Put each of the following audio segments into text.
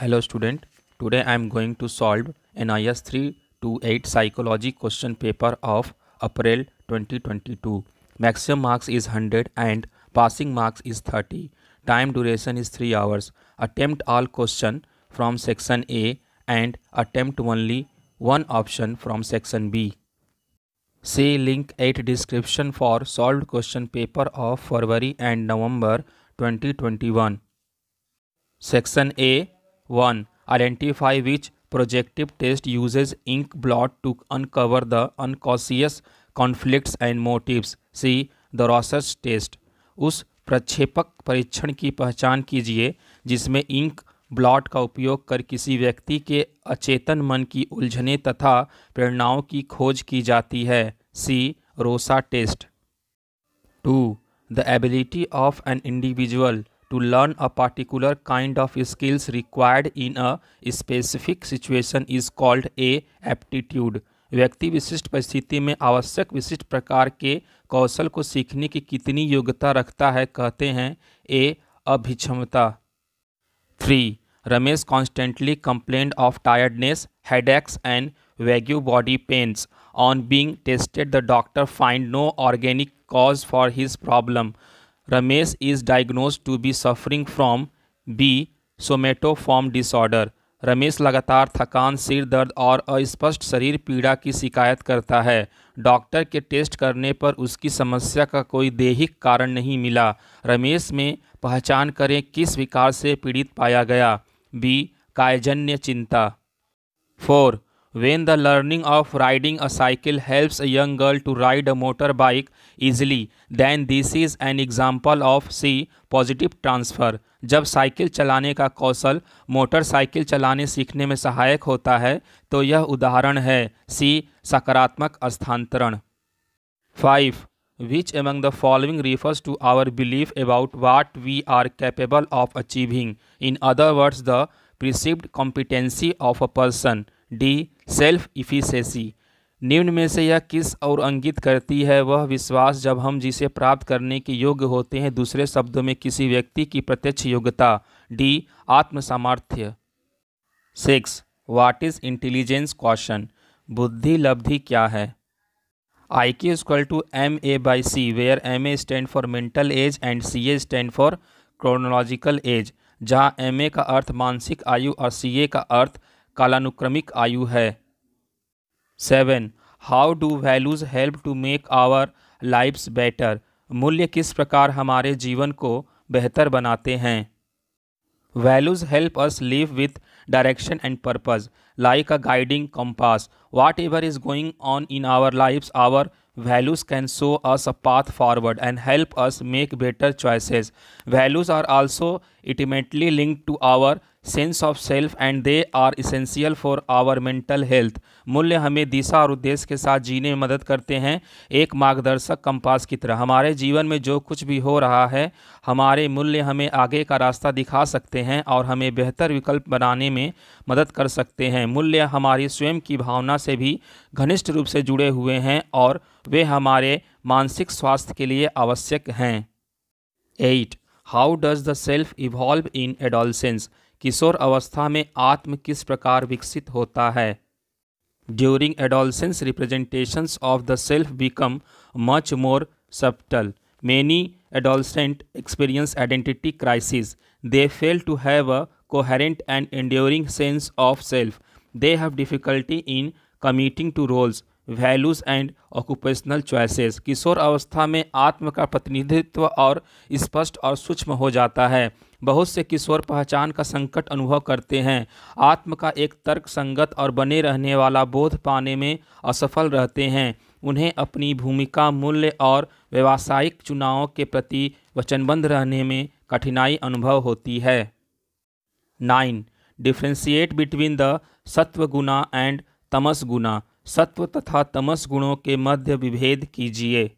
Hello student, today I am going to solve NIS 328 psychology question paper of April 2022. Maximum marks is 100 and passing marks is 30. Time duration is 3 hours. Attempt all question from section A and attempt only one option from section B. See link 8 description for solved question paper of February and November 2021. Section A 1. Identify which projective test uses ink blot to uncover the unconscious conflicts and motives. See the Rosas test. उस प्रक्षेपक परीक्षण की पहचान कीजिए जिसमें ink blot का उपयोग कर किसी व्यक्ति के अचेतन मन की उलझने तथा प्रेरणाओं की खोज की जाती है सी रोसा test to the ability of an individual to learn a particular kind of skills required in a specific situation is called a aptitude व्यक्ति विशिष्ट परिस्थिति में आवश्यक विशिष्ट प्रकार के कौशल को सीखने की कितनी योग्यता रखता है कहते हैं ए अभिक्षमता three Ramesh constantly complain of tiredness aches and vague body pains on being tested the doctor find no organic cause for his problem Ramesh is diagnose to be suffering from B somatoform disorder Ramesh लगातार थकान सिर दर्द और अस्पष्ट शरीर पीड़ा की शिकायत करता है डॉक्टर के टेस्ट करने पर उसकी समस्या का कोई देहिक कारण नहीं मिला रमेश में पहचान करें किस विकार से पीड़ित पाया गया बी कायजन्य चिंता four When the learning of riding a cycle helps a young girl to ride a motorbike easily, then this is an example of C. Positive transfer. जब साइकिल चलाने का कौशल मोटरसाइकिल चलाने सीखने में सहायक होता है तो यह उदाहरण है सी सकारात्मक स्थानांतरण five which among the following refers to our believe about what we are capable of achieving in other words the perceived competency of a person D self efficacy निम्न में से यह किस और अंगित करती है वह विश्वास जब हम जिसे प्राप्त करने के योग्य होते हैं दूसरे शब्दों में किसी व्यक्ति की प्रत्यक्ष योग्यता डी आत्म सामर्थ्य six what is intelligence quotient बुद्धि लब्धि क्या है I Q equal to M A by C where M A stand for mental age and C A stand for chronological age जहाँ एम ए का अर्थ मानसिक आयु और सी ए का अर्थ कालानुक्रमिक आयु है seven how do values help to make our lives better मूल्य किस प्रकार हमारे जीवन को बेहतर बनाते हैं values help us live with direction and purpose like a guiding compass whatever is going on in our lives our values can show us a path forward and help us make better choices values are also intimately link to our sense of self and they are essential for our mental health मूल्य हमें दिशा और उद्देश्य के साथ जीने में मदद करते हैं एक मार्गदर्शक कंपास की तरह हमारे जीवन में जो कुछ भी हो रहा है हमारे मूल्य हमें आगे का रास्ता दिखा सकते हैं और हमें बेहतर विकल्प बनाने में मदद कर सकते हैं मूल्य हमारी स्वयं की भावना से भी घनिष्ठ रूप से जुड़े हुए हैं और वे हमारे मानसिक स्वास्थ्य के लिए आवश्यक हैं eight how does the self evolve in adolescence किशोर अवस्था में आत्म किस प्रकार विकसित होता है during adolescence representations of the self become much more subtle many adolescent experience identity crisis they fail to have a coherent and enduring sense of self they have difficulty in committing to roles values and occupational choices. किशोर अवस्था में आत्म का प्रतिनिधित्व और स्पष्ट और सूक्ष्म हो जाता है बहुत से किशोर पहचान का संकट अनुभव करते हैं आत्म का एक तर्क संगत और बने रहने वाला बोध पाने में असफल रहते हैं उन्हें अपनी भूमिका मूल्य और व्यावसायिक चुनावों के प्रति वचनबद्ध रहने में कठिनाई अनुभव होती है नाइन डिफ्रेंशिएट बिटवीन द सत्व गुना एंड तमस गुना सत्व तथा तमस गुणों के मध्य विभेद कीजिए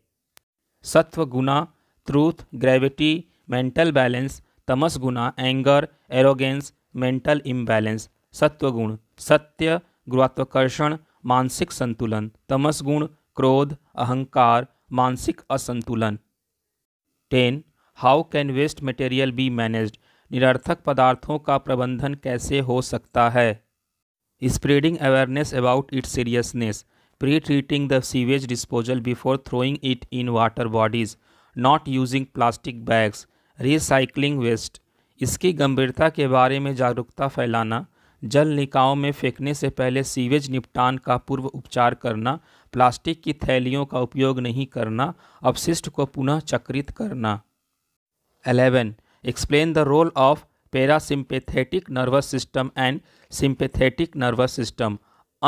sattva guna truth gravity mental balance tamas guna anger arrogance mental imbalance सत्वगुण सत्य गुरुत्वाकर्षण मानसिक संतुलन तमस गुण क्रोध अहंकार मानसिक असंतुलन ten how can waste material be managed निरर्थक पदार्थों का प्रबंधन कैसे हो सकता है spreading awareness about its seriousness pre treating the sewage disposal before throwing it in water bodies not using plastic bags recycling waste इसकी गंभीरता के बारे में जागरूकता फैलाना जल निकायों में फेंकने से पहले सीवेज निपटान का पूर्व उपचार करना प्लास्टिक की थैलियों का उपयोग नहीं करना अपशिष्ट को पुनः चक्रित करना eleven explain the role of parasympathetic nervous system and sympathetic nervous system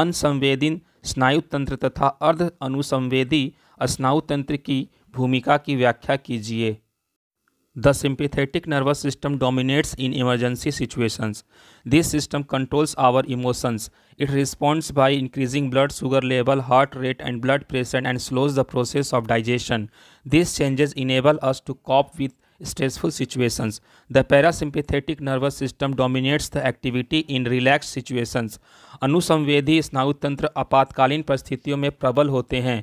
अनसंवेदिन स्नायुतंत्र तथा अर्ध अनुसंवेदी स्नायुतंत्र की भूमिका की व्याख्या कीजिए the sympathetic nervous system dominates in emergency situations this system controls our emotions it responds by increasing blood sugar level heart rate and blood pressure and slows the process of digestion this changes enable us to cope with stressful situations the parasympathetic nervous system dominates the activity in relax situations अनुसंवेदी स्नायुतंत्र आपातकालीन परिस्थितियों में प्रबल होते हैं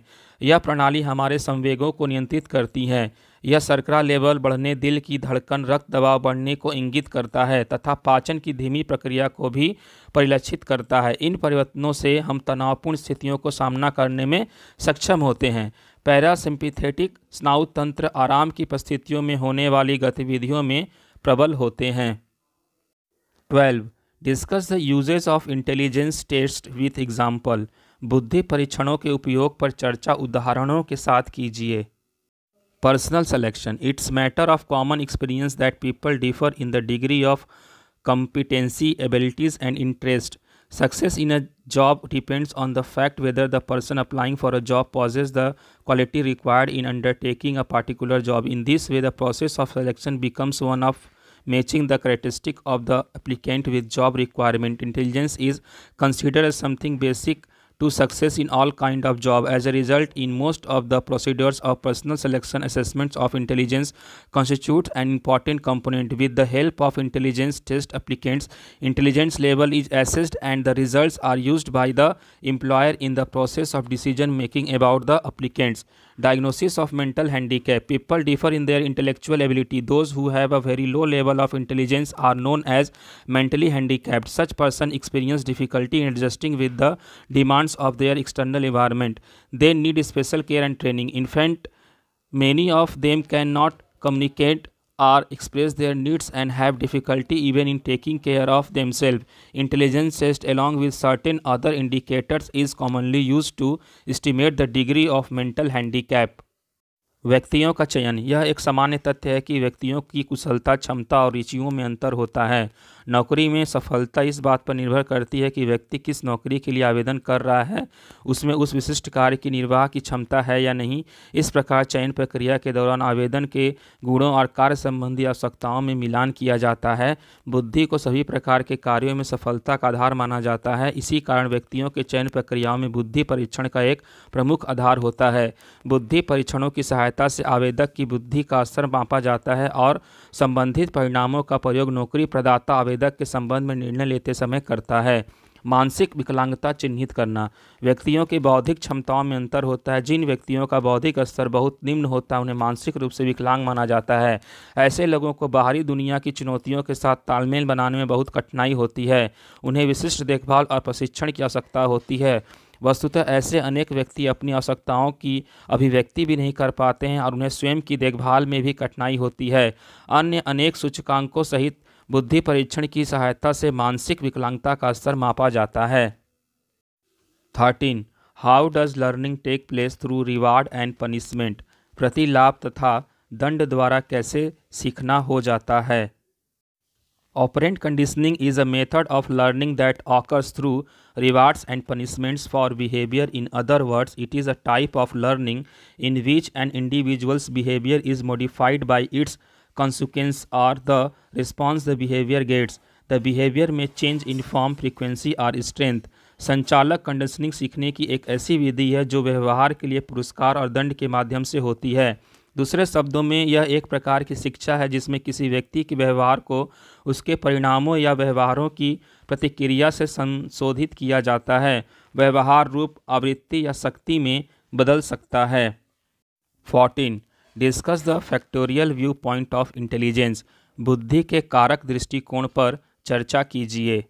यह प्रणाली हमारे संवेगों को नियंत्रित करती है यह शर्करा लेवल बढ़ने दिल की धड़कन रक्त दबाव बढ़ने को इंगित करता है तथा पाचन की धीमी प्रक्रिया को भी परिलक्षित करता है इन परिवर्तनों से हम तनावपूर्ण स्थितियों को सामना करने में सक्षम होते हैं पैरासिम्पिथेटिक स्नायु तंत्र आराम की परिस्थितियों में होने वाली गतिविधियों में प्रबल होते हैं twelve discuss the uses of intelligence test with example बुद्धि परीक्षणों के उपयोग पर चर्चा उदाहरणों के साथ कीजिए Personal selection. It's matter of common experience that people differ in the degree of competency, abilities and interest. Success in a job depends on the fact whether the person applying for a job possesses the quality required in undertaking a particular job. In this way, the process of selection becomes one of matching the characteristic of the applicant with job requirement. Intelligence is considered as something basic to success in all kind of job. As a result, in most of the procedures of personal selection, assessments of intelligence constitute an important component. With the help of intelligence test applicants, intelligence level is assessed and the results are used by the employer in the process of decision making about the applicants. Diagnosis of mental handicap. People differ in their intellectual ability. Those who have a very low level of intelligence are known as mentally handicapped. Such person experience difficulty in adjusting with the demands of their external environment. They need special care and training. Infant, many of them cannot communicate or express their needs and have difficulty even in taking care of themselves intelligence test along with certain other indicators is commonly use to estimate the degree of mental handicap व्यक्तियों का चयन यह एक सामान्य तथ्य है कि व्यक्तियों की कुशलता क्षमता और रुचियों में अंतर होता है नौकरी में सफलता इस बात पर निर्भर करती है कि व्यक्ति किस नौकरी के लिए आवेदन कर रहा है उसमें उस विशिष्ट कार्य की निर्वाह की क्षमता है या नहीं इस प्रकार चयन प्रक्रिया के दौरान आवेदन के गुणों और कार्य संबंधी आवश्यकताओं में मिलान किया जाता है बुद्धि को सभी प्रकार के कार्यों में सफलता का आधार माना जाता है इसी कारण व्यक्तियों के चयन प्रक्रियाओं में बुद्धि परीक्षण का एक प्रमुख आधार होता है बुद्धि परीक्षणों की सहायता से आवेदक की बुद्धि का स्तर मापा जाता है और संबंधित परिणामों का प्रयोग नौकरी प्रदाता आवेदक के संबंध में निर्णय लेते समय करता है मानसिक विकलांगता चिन्हित करना व्यक्तियों की बौद्धिक क्षमताओं में अंतर होता है जिन व्यक्तियों का बौद्धिक स्तर बहुत निम्न होता है उन्हें मानसिक रूप से विकलांग माना जाता है ऐसे लोगों को बाहरी दुनिया की चुनौतियों के साथ तालमेल बनाने में बहुत कठिनाई होती है उन्हें विशिष्ट देखभाल और प्रशिक्षण की आवश्यकता होती है वस्तुतः ऐसे अनेक व्यक्ति अपनी आवश्यकताओं की अभिव्यक्ति भी नहीं कर पाते हैं और उन्हें स्वयं की देखभाल में भी कठिनाई होती है अन्य अनेक सूचकांकों सहित बुद्धि परीक्षण की सहायता से मानसिक विकलांगता का स्तर मापा जाता है thirteen how does learning take place through reward and punishment प्रतिलाभ तथा दंड द्वारा कैसे सीखना हो जाता है operant conditioning is a method of learning that occurs through rewards and punishments for behaviour in other words it is a type of learning in which an individual's behaviour is modified by its consequence or the response the behaviour gets the behaviour में change in form frequency are strength संचालक conditioning सीखने की एक ऐसी विधि है जो व्यवहार के लिए पुरस्कार और दंड के माध्यम से होती है दूसरे शब्दों में यह एक प्रकार की शिक्षा है जिसमें किसी व्यक्ति के व्यवहार को उसके परिणामों या व्यवहारों की प्रतिक्रिया से संशोधित किया जाता है व्यवहार रूप आवृत्ति या शक्ति में बदल सकता है fourteen discuss the factorial view point of intelligence बुद्धि के कारक दृष्टिकोण पर चर्चा कीजिए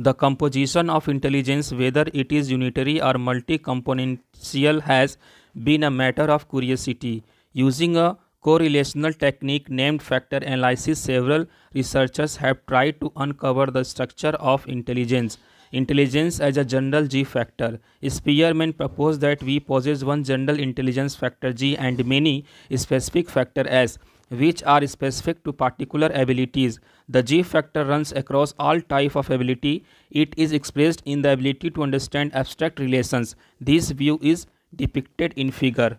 the composition of intelligence whether it is unitary और multi componential has been a matter of curiosity Using a correlational technique named factor analysis, several researchers have tried to uncover the structure of intelligence. Intelligence as a general G factor. Spearman proposed that we possess one general intelligence factor G and many specific factor S which are specific to particular abilities. The G factor runs across all type of ability. It is expressed in the ability to understand abstract relations. This view is depicted in figure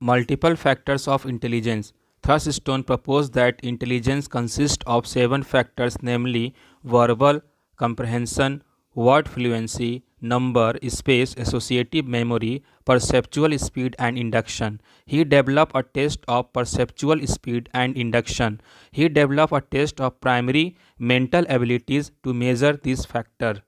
multiple factors of intelligence. Thus, Stone proposed that intelligence consists of seven factors namely verbal comprehension, word fluency, number, space, associative memory, perceptual speed and induction. He developed a test of perceptual speed and induction. He developed a test of primary mental abilities to measure this factor.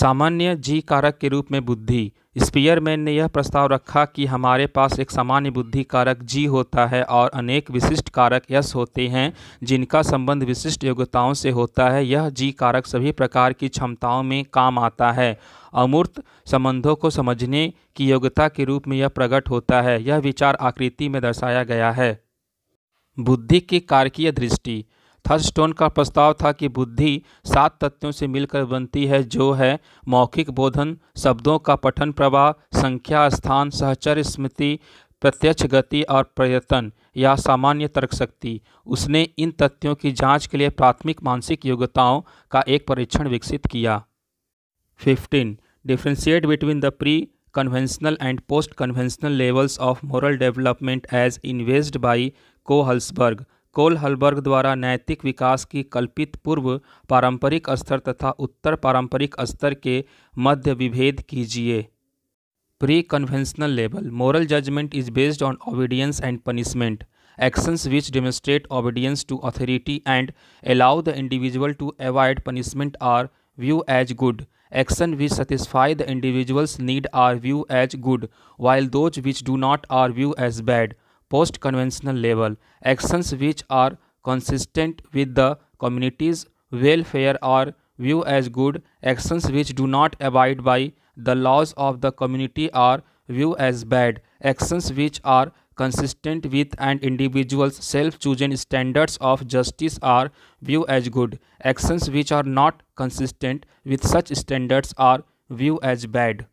सामान्य जी कारक के रूप में बुद्धि Spearman ने यह प्रस्ताव रखा कि हमारे पास एक सामान्य बुद्धि कारक जी होता है और अनेक विशिष्ट कारक यश होते हैं जिनका संबंध विशिष्ट योग्यताओं से होता है यह जी कारक सभी प्रकार की क्षमताओं में काम आता है अमूर्त संबंधों को समझने की योग्यता के रूप में यह प्रकट होता है यह विचार आकृति में दर्शाया गया है बुद्धि की कारकीय दृष्टि थर्स्टोन का प्रस्ताव था कि बुद्धि सात तत्वों से मिलकर बनती है जो है मौखिक बोधन शब्दों का पठन प्रवाह संख्या स्थान सहचर स्मृति प्रत्यक्ष गति और प्रयत्न या सामान्य तर्क शक्ति उसने इन तथ्यों की जांच के लिए प्राथमिक मानसिक योग्यताओं का एक परीक्षण विकसित किया 15. Differentiate between the pre conventional and post conventional levels of moral development as envisaged by Kohlberg कोल हलबर्ग द्वारा नैतिक विकास की कल्पित पूर्व पारंपरिक स्तर तथा उत्तर पारंपरिक स्तर के मध्य विभेद कीजिए pre conventional level moral judgement is based on obedience and punishment actions which demonstrate obedience to authority and allow the individual to avoid punishment are view as good action which satisfy the individual's need are view as good while those which do not are view as bad post conventional level actions which are consistent with the community's welfare are viewed as good actions which do not abide by the laws of the community are viewed as bad actions which are consistent with an individual's self-chosen standards of justice are viewed as good actions which are not consistent with such standards are viewed as bad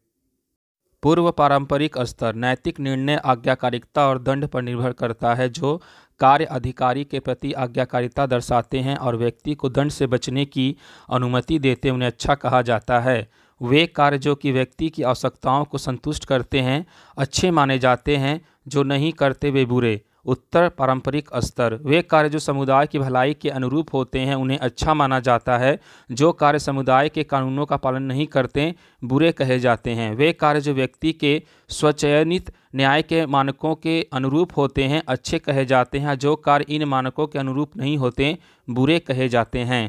पूर्व पारंपरिक स्तर नैतिक निर्णय आज्ञाकारिकता और दंड पर निर्भर करता है जो कार्य अधिकारी के प्रति आज्ञाकारिता दर्शाते हैं और व्यक्ति को दंड से बचने की अनुमति देते उन्हें अच्छा कहा जाता है वे कार्य जो कि व्यक्ति की आवश्यकताओं को संतुष्ट करते हैं अच्छे माने जाते हैं जो नहीं करते वे बुरे उत्तर पारंपरिक स्तर वे कार्य जो समुदाय की भलाई के अनुरूप होते हैं उन्हें अच्छा माना जाता है जो कार्य समुदाय के कानूनों का पालन नहीं करते बुरे कहे जाते हैं वे कार्य जो व्यक्ति के स्वचयनित न्याय के मानकों के अनुरूप होते हैं अच्छे कहे जाते हैं जो कार्य इन मानकों के अनुरूप नहीं होते बुरे कहे जाते हैं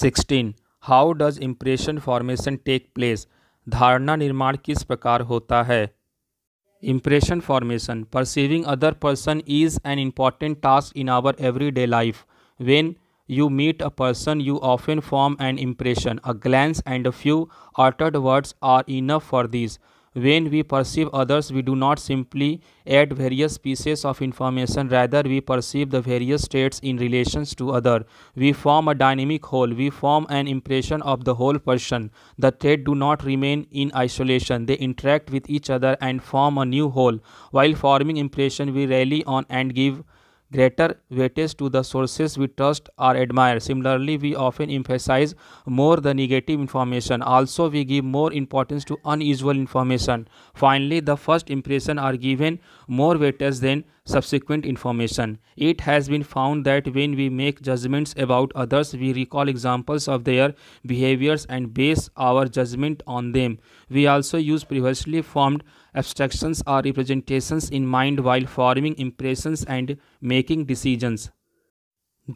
sixteen how does impression formation take place धारणा निर्माण किस प्रकार होता है Impression formation. Perceiving other person is an important task in our everyday life. When you meet a person, you often form an impression. A glance and a few uttered words are enough for this. When we perceive others, we do not simply add various pieces of information, rather we perceive the various states in relations to other. We form a dynamic whole, we form an impression of the whole person. The traits do not remain in isolation, they interact with each other and form a new whole. While forming impression, we rally on and give greater weightage to the sources we trust or admire. Similarly, we often emphasize more the negative information. Also, we give more importance to unusual information. Finally, the first impression are given more weightage than subsequent information. It has been found that when we make judgments about others, we recall examples of their behaviors and base our judgment on them. We also use previously formed abstractions और representations in mind while forming impressions and making decisions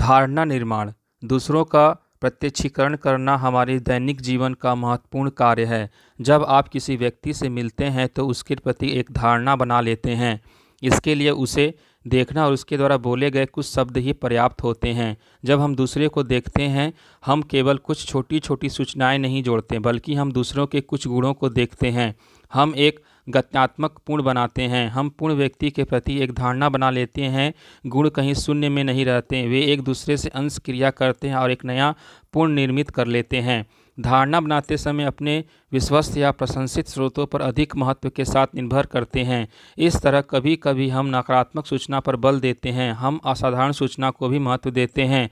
धारणा निर्माण दूसरों का प्रत्यक्षीकरण करना हमारे दैनिक जीवन का महत्वपूर्ण कार्य है जब आप किसी व्यक्ति से मिलते हैं तो उसके प्रति एक धारणा बना लेते हैं इसके लिए उसे देखना और उसके द्वारा बोले गए कुछ शब्द ही पर्याप्त होते हैं जब हम दूसरे को देखते हैं हम केवल कुछ छोटी छोटी सूचनाएं नहीं जोड़ते बल्कि हम दूसरों के कुछ गुणों को देखते हैं हम एक गत्यात्मक पूर्ण बनाते हैं हम पूर्ण व्यक्ति के प्रति एक धारणा बना लेते हैं गुण कहीं शून्य में नहीं रहते वे एक दूसरे से अंश क्रिया करते हैं और एक नया पूर्ण निर्मित कर लेते हैं धारणा बनाते समय अपने विश्वस्त या प्रशंसित स्रोतों पर अधिक महत्व के साथ निर्भर करते हैं इस तरह कभी कभी हम नकारात्मक सूचना पर बल देते हैं हम असाधारण सूचना को भी महत्व देते हैं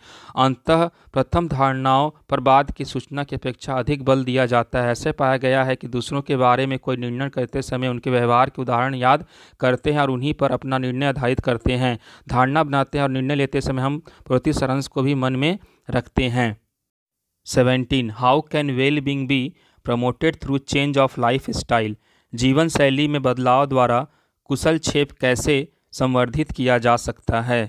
अंततः प्रथम धारणाओं पर बाद की सूचना की अपेक्षा अधिक बल दिया जाता है ऐसे पाया गया है कि दूसरों के बारे में कोई निर्णय करते समय उनके व्यवहार के उदाहरण याद करते हैं और उन्हीं पर अपना निर्णय आधारित करते हैं धारणा बनाते हैं और निर्णय लेते समय हम प्रतिसरंश को भी मन में रखते हैं seventeen how can well being be promoted through change of lifestyle जीवन शैली में बदलाव द्वारा कुशल क्षेप कैसे संवर्धित किया जा सकता है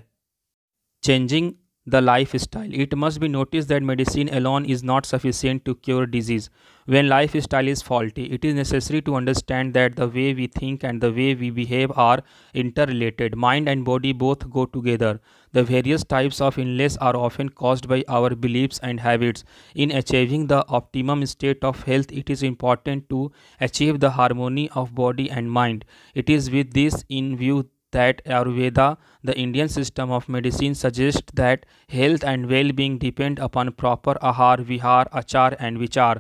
changing the lifestyle. It must be noticed that medicine alone is not sufficient to cure disease. When lifestyle is faulty, it is necessary to understand that the way we think and the way we behave are interrelated. Mind and body both go together. The various types of illness are often caused by our beliefs and habits. In achieving the optimum state of health, it is important to achieve the harmony of body and mind. It is with this in view that Ayurveda, the Indian system of medicine, suggests that health and well-being depend upon proper ahar, vihar, achar and vichar.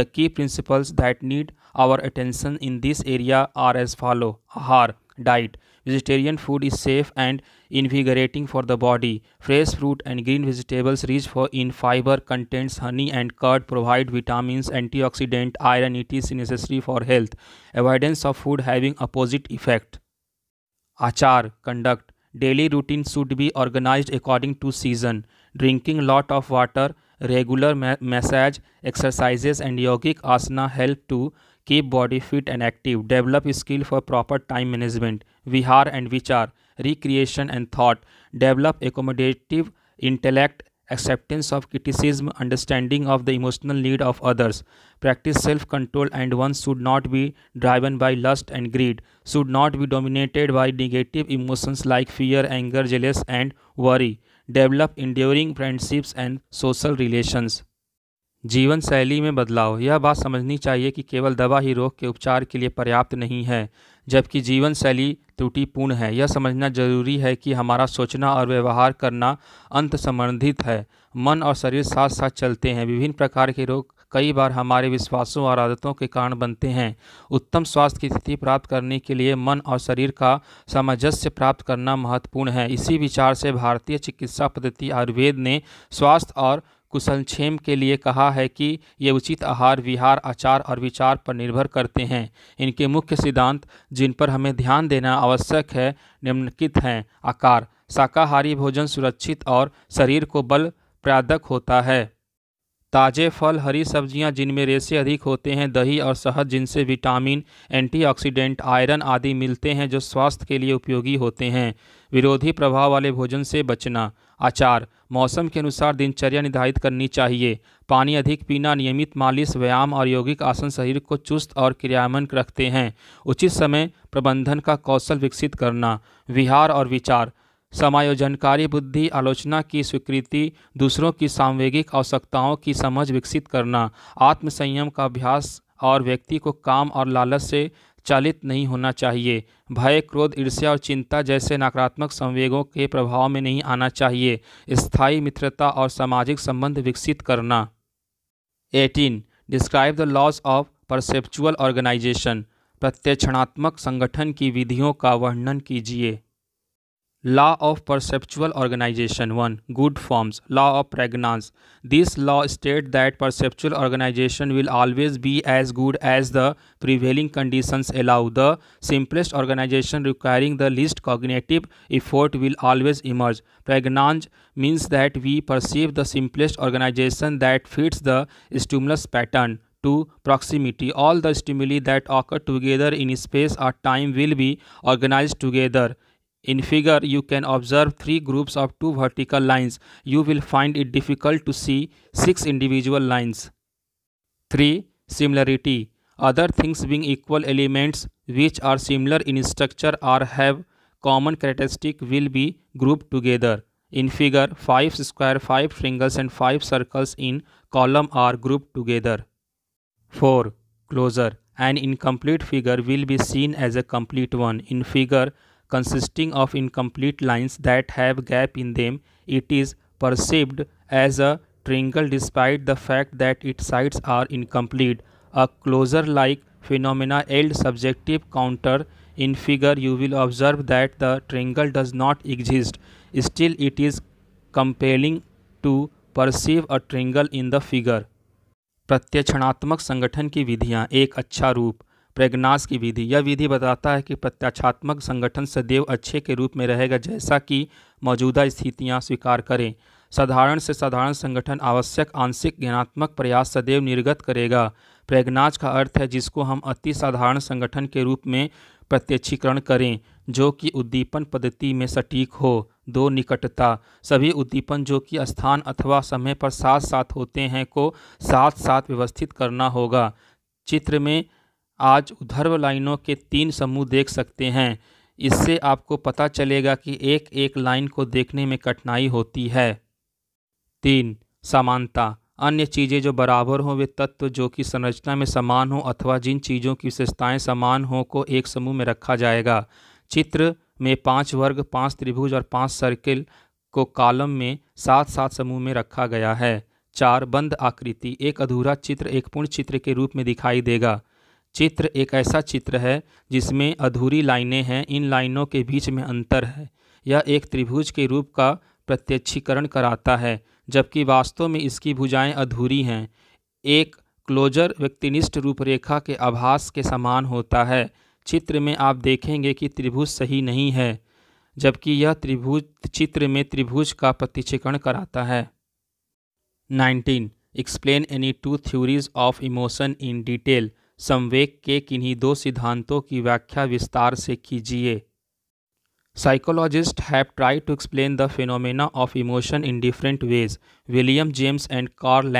The key principles that need our attention in this area are as follow. Ahar, diet. Vegetarian food is safe and invigorating for the body. Fresh fruit and green vegetables rich for in fiber contents honey and curd provide vitamins, antioxidant, iron. It is necessary for health. Avoidance of food having opposite effect achar conduct daily routine should be organized according to season drinking lot of water regular massage exercises and yogic asana help to keep body fit and active develop skill for proper time management vihar and vichar recreation and thought develop accommodative intellect acceptance of criticism understanding of the emotional need of others practice self control and one should not be driven by lust and greed should not be dominated by negative emotions like fear anger jealous and worry develop enduring friendships and social relations जीवन शैली में बदलाव यह बात समझनी चाहिए कि केवल दवा ही रोग के उपचार के लिए पर्याप्त नहीं है जबकि जीवन शैली त्रुटिपूर्ण है यह समझना जरूरी है कि हमारा सोचना और व्यवहार करना अंत संबंधित है मन और शरीर साथ साथ चलते हैं विभिन्न प्रकार के रोग कई बार हमारे विश्वासों और आदतों के कारण बनते हैं उत्तम स्वास्थ्य की स्थिति प्राप्त करने के लिए मन और शरीर का सामंजस्य प्राप्त करना महत्वपूर्ण है इसी विचार से भारतीय चिकित्सा पद्धति आयुर्वेद ने स्वास्थ्य और कुशलक्षेम के लिए कहा है कि ये उचित आहार विहार आचार और विचार पर निर्भर करते हैं इनके मुख्य सिद्धांत जिन पर हमें ध्यान देना आवश्यक है निम्नलिखित हैं आकार शाकाहारी भोजन सुरक्षित और शरीर को बल प्रादक होता है ताज़े फल हरी सब्जियां जिनमें रेशे अधिक होते हैं दही और शहद जिनसे विटामिन एंटीऑक्सीडेंट आयरन आदि मिलते हैं जो स्वास्थ्य के लिए उपयोगी होते हैं विरोधी प्रभाव वाले भोजन से बचना आचार मौसम के अनुसार दिनचर्या निर्धारित करनी चाहिए पानी अधिक पीना नियमित मालिश व्यायाम और यौगिक आसन शरीर को चुस्त और क्रियामन रखते हैं उचित समय प्रबंधन का कौशल विकसित करना विहार और विचार समायोजनकारी बुद्धि आलोचना की स्वीकृति दूसरों की सांवेगिक आवश्यकताओं की समझ विकसित करना आत्मसंयम का अभ्यास और व्यक्ति को काम और लालच से चालित नहीं होना चाहिए भय क्रोध ईर्ष्या और चिंता जैसे नकारात्मक संवेगों के प्रभाव में नहीं आना चाहिए स्थायी मित्रता और सामाजिक संबंध विकसित करना 18. Describe the laws of perceptual organisation प्रत्यक्षणात्मक संगठन की विधियों का वर्णन कीजिए Law of Perceptual Organization 1. Good Forms Law of Pregnance This law states that perceptual organization will always be as good as the prevailing conditions allow. The simplest organization requiring the least cognitive effort will always emerge. Pregnance means that we perceive the simplest organization that fits the stimulus pattern to proximity. All the stimuli that occur together in space or time will be organized together in figure, you can observe three groups of two vertical lines. You will find it difficult to see six individual lines. 3. Similarity Other things being equal elements which are similar in structure or have common characteristic will be grouped together. In figure, 5 square, 5 triangles and 5 circles in column are grouped together. 4. closer: An incomplete figure will be seen as a complete one. In figure, consisting of incomplete lines that have gap in them, it is perceived as a triangle despite the fact that its sides are incomplete. A closer-like phenomena yield subjective counter. In figure, you will observe that the triangle does not exist. Still, it is compelling to perceive a triangle in the figure. प्रत्यक्षणात्मक संगठन की विधियां एक अच्छा रूप प्रेगनास की विधि यह विधि बताता है कि प्रत्याक्षात्मक संगठन सदैव अच्छे के रूप में रहेगा जैसा कि मौजूदा स्थितियां स्वीकार करें साधारण से साधारण संगठन आवश्यक आंशिक ज्ञानात्मक प्रयास सदैव निर्गत करेगा प्रेगनाज का अर्थ है जिसको हम अति साधारण संगठन के रूप में प्रत्यक्षीकरण करें जो कि उद्दीपन पद्धति में सटीक हो दो निकटता सभी उद्दीपन जो कि स्थान अथवा समय पर साथ साथ होते हैं को साथ साथ व्यवस्थित करना होगा चित्र में आज ऊर्ध्व लाइनों के तीन समूह देख सकते हैं इससे आपको पता चलेगा कि एक एक लाइन को देखने में कठिनाई होती है तीन समानता अन्य चीज़ें जो बराबर हों वे तत्व जो कि संरचना में समान हों अथवा जिन चीज़ों की विशेषताएं समान हों को एक समूह में रखा जाएगा चित्र में पांच वर्ग पांच त्रिभुज और पांच सर्किल को कॉलम में सात सात समूह में रखा गया है चार बंद आकृति एक अधूरा चित्र एक पूर्ण चित्र के रूप में दिखाई देगा चित्र एक ऐसा चित्र है जिसमें अधूरी लाइनें हैं इन लाइनों के बीच में अंतर है यह एक त्रिभुज के रूप का प्रत्यक्षीकरण कराता है जबकि वास्तव में इसकी भुजाएं अधूरी हैं एक क्लोजर व्यक्तिनिष्ठ रूपरेखा के आभास के समान होता है चित्र में आप देखेंगे कि त्रिभुज सही नहीं है जबकि यह त्रिभुज चित्र में त्रिभुज का प्रतिक्षेपण कराता है 19. Explain any two theories of emotion in detail संवेक के किन्हीं दो सिद्धांतों की व्याख्या विस्तार से कीजिए psychologist have try to explain the phenomena of emotion in different ways William James and Carl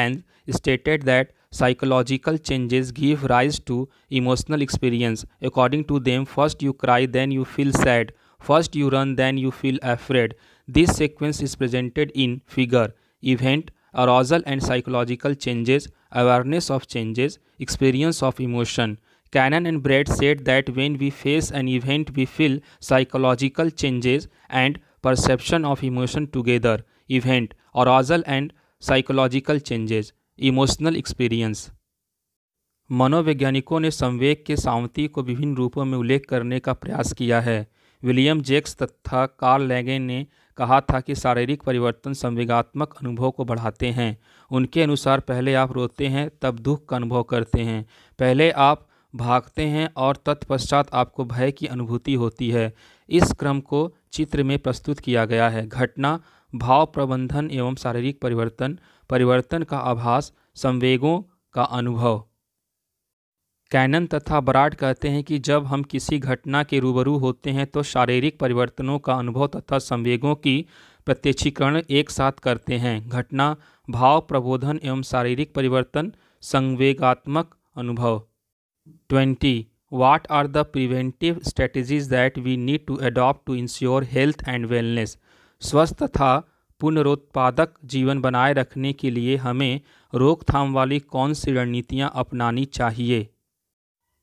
stated that psychological changes give rise to emotional experience according to them first you cry then you feel sad first you run then you feel afraid this sequence is presented in figure event arousal and psychological changes awareness of changes, experience of emotion. Cannon and Brad said that when we face an event, we feel psychological changes and perception of emotion together, event, arousal, and psychological changes, emotional experience. मनोवैज्ञानिकों ने संवेग के सामती को विभिन्न रूपों में उल्लेख करने का प्रयास किया है विलियम जेक्स तथा कार्ल लैगे ने कहा था कि शारीरिक परिवर्तन संवेगात्मक अनुभव को बढ़ाते हैं उनके अनुसार पहले आप रोते हैं तब दुख का अनुभव करते हैं पहले आप भागते हैं और तत्पश्चात आपको भय की अनुभूति होती है इस क्रम को चित्र में प्रस्तुत किया गया है घटना भाव प्रबंधन एवं शारीरिक परिवर्तन परिवर्तन का आभास संवेगों का अनुभव कैनन तथा बराड कहते हैं कि जब हम किसी घटना के रूबरू होते हैं तो शारीरिक परिवर्तनों का अनुभव तथा संवेगों की प्रत्यक्षीकरण एक साथ करते हैं घटना भाव प्रबोधन एवं शारीरिक परिवर्तन संवेगात्मक अनुभव twenty what are the preventive strategies that we need to adopt to ensure health and wellness स्वस्थ तथा पुनरोत्पादक जीवन बनाए रखने के लिए हमें रोकथाम वाली कौन सी रणनीतियाँ अपनानी चाहिए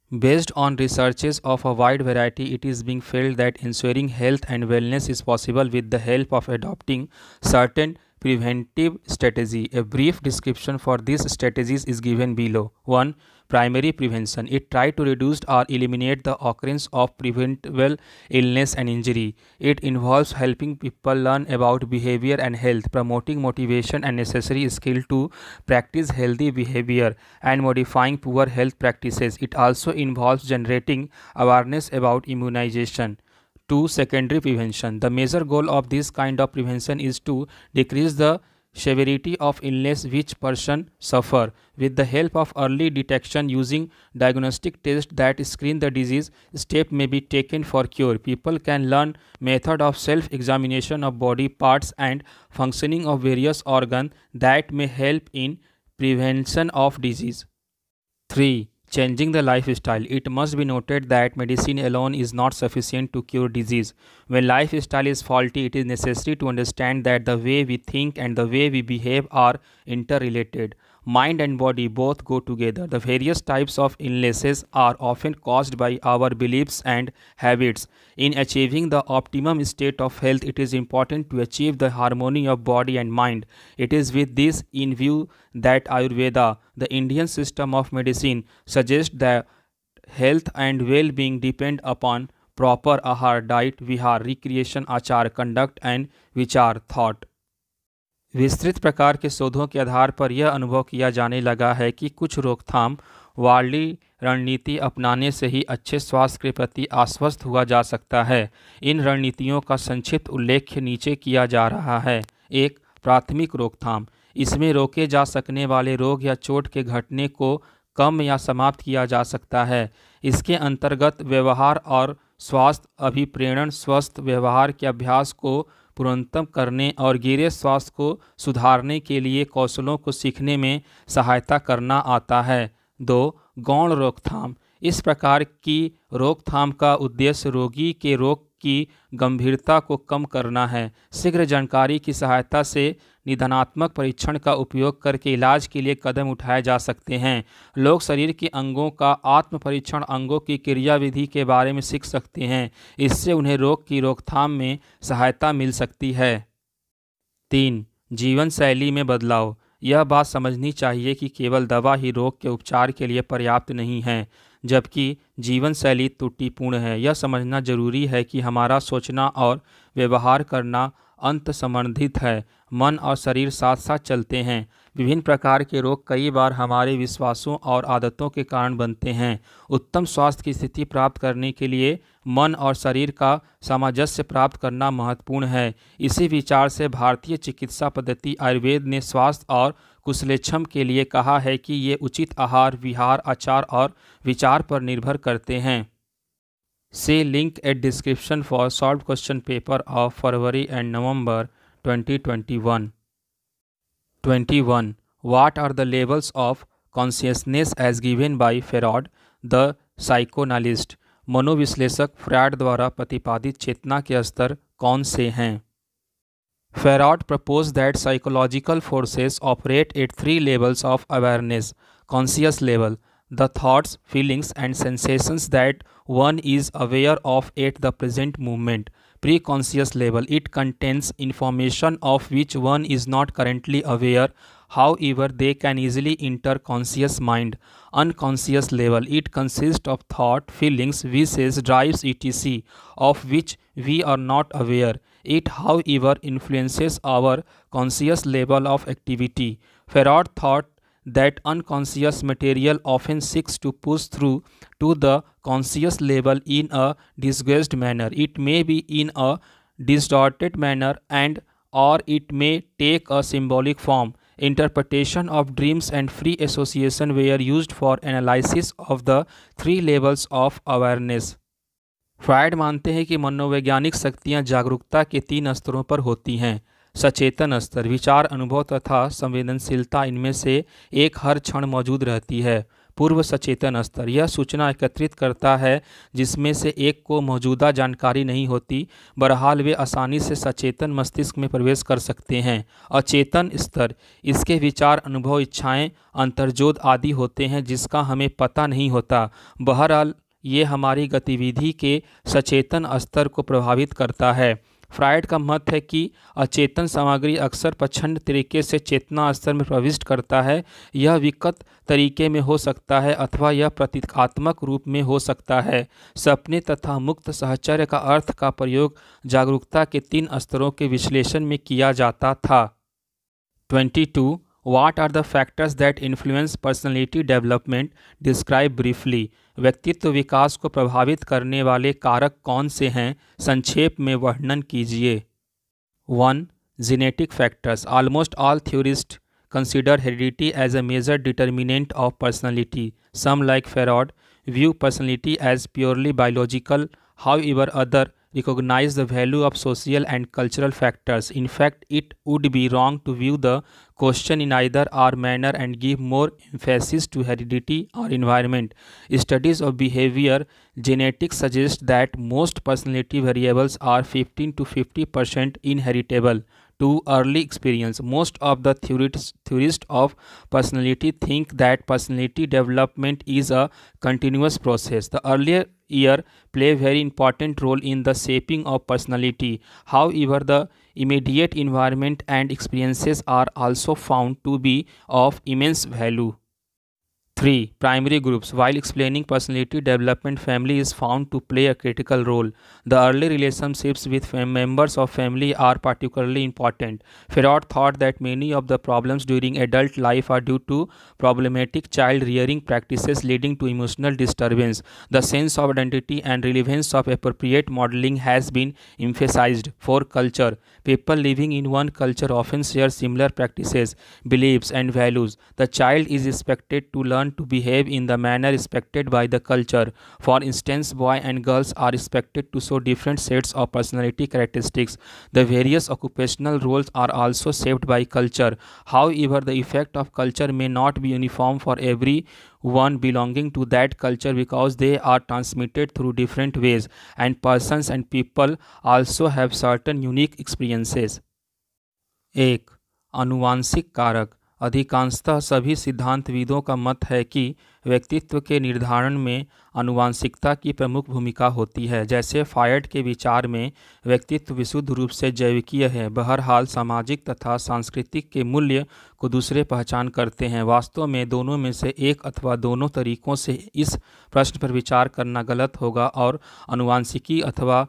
Based on researches of a wide variety, it is being felt that ensuring health and wellness is possible with the help of adopting certain Preventive strategy. A brief description for these strategies is given below. 1. Primary prevention. It tries to reduce or eliminate the occurrence of preventable illness and injury. It involves helping people learn about behavior and health, promoting motivation and necessary skill to practice healthy behavior, and modifying poor health practices. It also involves generating awareness about immunization to secondary prevention. The major goal of this kind of prevention is to decrease the severity of illness which person suffer with the help of early detection using diagnostic tests that screen the disease step may be taken for cure people can learn method of self examination of body parts and functioning of various organ that may help in prevention of disease 3 Changing the lifestyle. It must be noted that medicine alone is not sufficient to cure disease. When lifestyle is faulty, it is necessary to understand that the way we think and the way we behave are interrelated mind and body both go together. The various types of illnesses are often caused by our beliefs and habits. In achieving the optimum state of health, it is important to achieve the harmony of body and mind. It is with this in view that Ayurveda, the Indian system of medicine, suggests that health and well being depend upon proper ahar diet, vihar, recreation, achar, conduct, and vichar, thought. विस्तृत प्रकार के शोधों के आधार पर यह अनुभव किया जाने लगा है कि कुछ रोकथाम वार्ली रणनीति अपनाने से ही अच्छे स्वास्थ्य के प्रति आश्वस्त हुआ जा सकता है इन रणनीतियों का संक्षिप्त उल्लेख नीचे किया जा रहा है एक प्राथमिक रोकथाम इसमें रोके जा सकने वाले रोग या चोट के घटने को कम या समाप्त किया जा सकता है इसके अंतर्गत व्यवहार और स्वास्थ्य अभिप्रेरण स्वस्थ व्यवहार के अभ्यास को पुरंतम करने और गिरे स्वास्थ्य को सुधारने के लिए कौशलों को सीखने में सहायता करना आता है दो गौण रोकथाम इस प्रकार की रोकथाम का उद्देश्य रोगी के रोग की गंभीरता को कम करना है शीघ्र जानकारी की सहायता से निधनात्मक परीक्षण का उपयोग करके इलाज के लिए कदम उठाए जा सकते हैं लोग शरीर के अंगों का आत्म परीक्षण अंगों की क्रियाविधि के बारे में सीख सकते हैं इससे उन्हें रोग की रोकथाम में सहायता मिल सकती है तीन जीवन शैली में बदलाव यह बात समझनी चाहिए कि केवल दवा ही रोग के उपचार के लिए पर्याप्त नहीं है जबकि जीवन शैली त्रुटिपूर्ण है यह समझना जरूरी है कि हमारा सोचना और व्यवहार करना अंत संबंधित है मन और शरीर साथ साथ चलते हैं विभिन्न प्रकार के रोग कई बार हमारे विश्वासों और आदतों के कारण बनते हैं उत्तम स्वास्थ्य की स्थिति प्राप्त करने के लिए मन और शरीर का सामंजस्य प्राप्त करना महत्वपूर्ण है इसी विचार से भारतीय चिकित्सा पद्धति आयुर्वेद ने स्वास्थ्य और कुशलेक्षम के लिए कहा है कि ये उचित आहार विहार आचार और विचार पर निर्भर करते हैं See link at description for solved question paper of February and November 2021. 21. What are the levels of consciousness as given by Freud, the psychoanalyst? मनोविश्लेषक फ्रैड द्वारा प्रतिपादित चेतना के स्तर कौन से हैं Freud propose that psychological forces operate at three levels of awareness conscious level the thoughts feelings and sensations that One is aware of at the present moment. Preconscious level. It contains information of which one is not currently aware. However, they can easily enter conscious mind. Unconscious level. It consists of thought, feelings, wishes, drives, etc. of which we are not aware. It, however, influences our conscious level of activity. Farad thought that unconscious material often seeks to push through to the conscious level in a disguised manner it may be in a distorted manner and or it may take a symbolic form interpretation of dreams and free association were used for analysis of the three levels of awareness Freud मानते हैं कि मनोवैज्ञानिक शक्तियां जागरूकता के तीन स्तरों पर होती हैं सचेतन स्तर विचार अनुभव तथा संवेदनशीलता इनमें से एक हर क्षण मौजूद रहती है पूर्व सचेतन स्तर यह सूचना एकत्रित करता है जिसमें से एक को मौजूदा जानकारी नहीं होती बहरहाल वे आसानी से सचेतन मस्तिष्क में प्रवेश कर सकते हैं अचेतन स्तर इसके विचार अनुभव इच्छाएं अंतर्जोत आदि होते हैं जिसका हमें पता नहीं होता बहरहाल ये हमारी गतिविधि के सचेतन स्तर को प्रभावित करता है फ्राइड का मत है कि अचेतन सामग्री अक्सर प्रछंड तरीके से चेतना स्तर में प्रविष्ट करता है यह विकत तरीके में हो सकता है अथवा यह प्रतीकात्मक रूप में हो सकता है सपने तथा मुक्त सहचर्य का अर्थ का प्रयोग जागरूकता के तीन स्तरों के विश्लेषण में किया जाता था 22 what are the factors that influence personality development describe briefly व्यक्तित्व विकास को प्रभावित करने वाले कारक कौन से हैं संक्षेप में वर्णन कीजिए one genetic factors almost all theorist consider heredity as a major determinant of personality some like Freud view personality as purely biological however other recognise the value of social and cultural factors in fact it would be wrong to view the question in either or manner and give more emphasis to heredity or environment. Studies of behavior genetics suggest that most personality variables are 15 to 50% inheritable to early experience. Most of the theorists, theorists of personality think that personality development is a continuous process. The earlier year play a very important role in the shaping of personality. However, the immediate environment and experiences are also found to be of immense value. 3. Primary groups. While explaining personality development, family is found to play a critical role. The early relationships with members of family are particularly important. Ferrot thought that many of the problems during adult life are due to problematic child rearing practices leading to emotional disturbance. The sense of identity and relevance of appropriate modeling has been emphasized. For culture, people living in one culture often share similar practices, beliefs, and values. The child is expected to learn to behave in the manner expected by the culture. For instance, boys and girls are expected to show different sets of personality characteristics. The various occupational roles are also shaped by culture. However, the effect of culture may not be uniform for every one belonging to that culture because they are transmitted through different ways and persons and people also have certain unique experiences. एक अनुवांशिक कारक अधिकांशतः सभी सिद्धांतविदों का मत है कि व्यक्तित्व के निर्धारण में आनुवांशिकता की प्रमुख भूमिका होती है जैसे फायट के विचार में व्यक्तित्व विशुद्ध रूप से जैविकीय है बहरहाल सामाजिक तथा सांस्कृतिक के मूल्य को दूसरे पहचान करते हैं वास्तव में दोनों में से एक अथवा दोनों तरीकों से इस प्रश्न पर विचार करना गलत होगा और अनुवांशिकी अथवा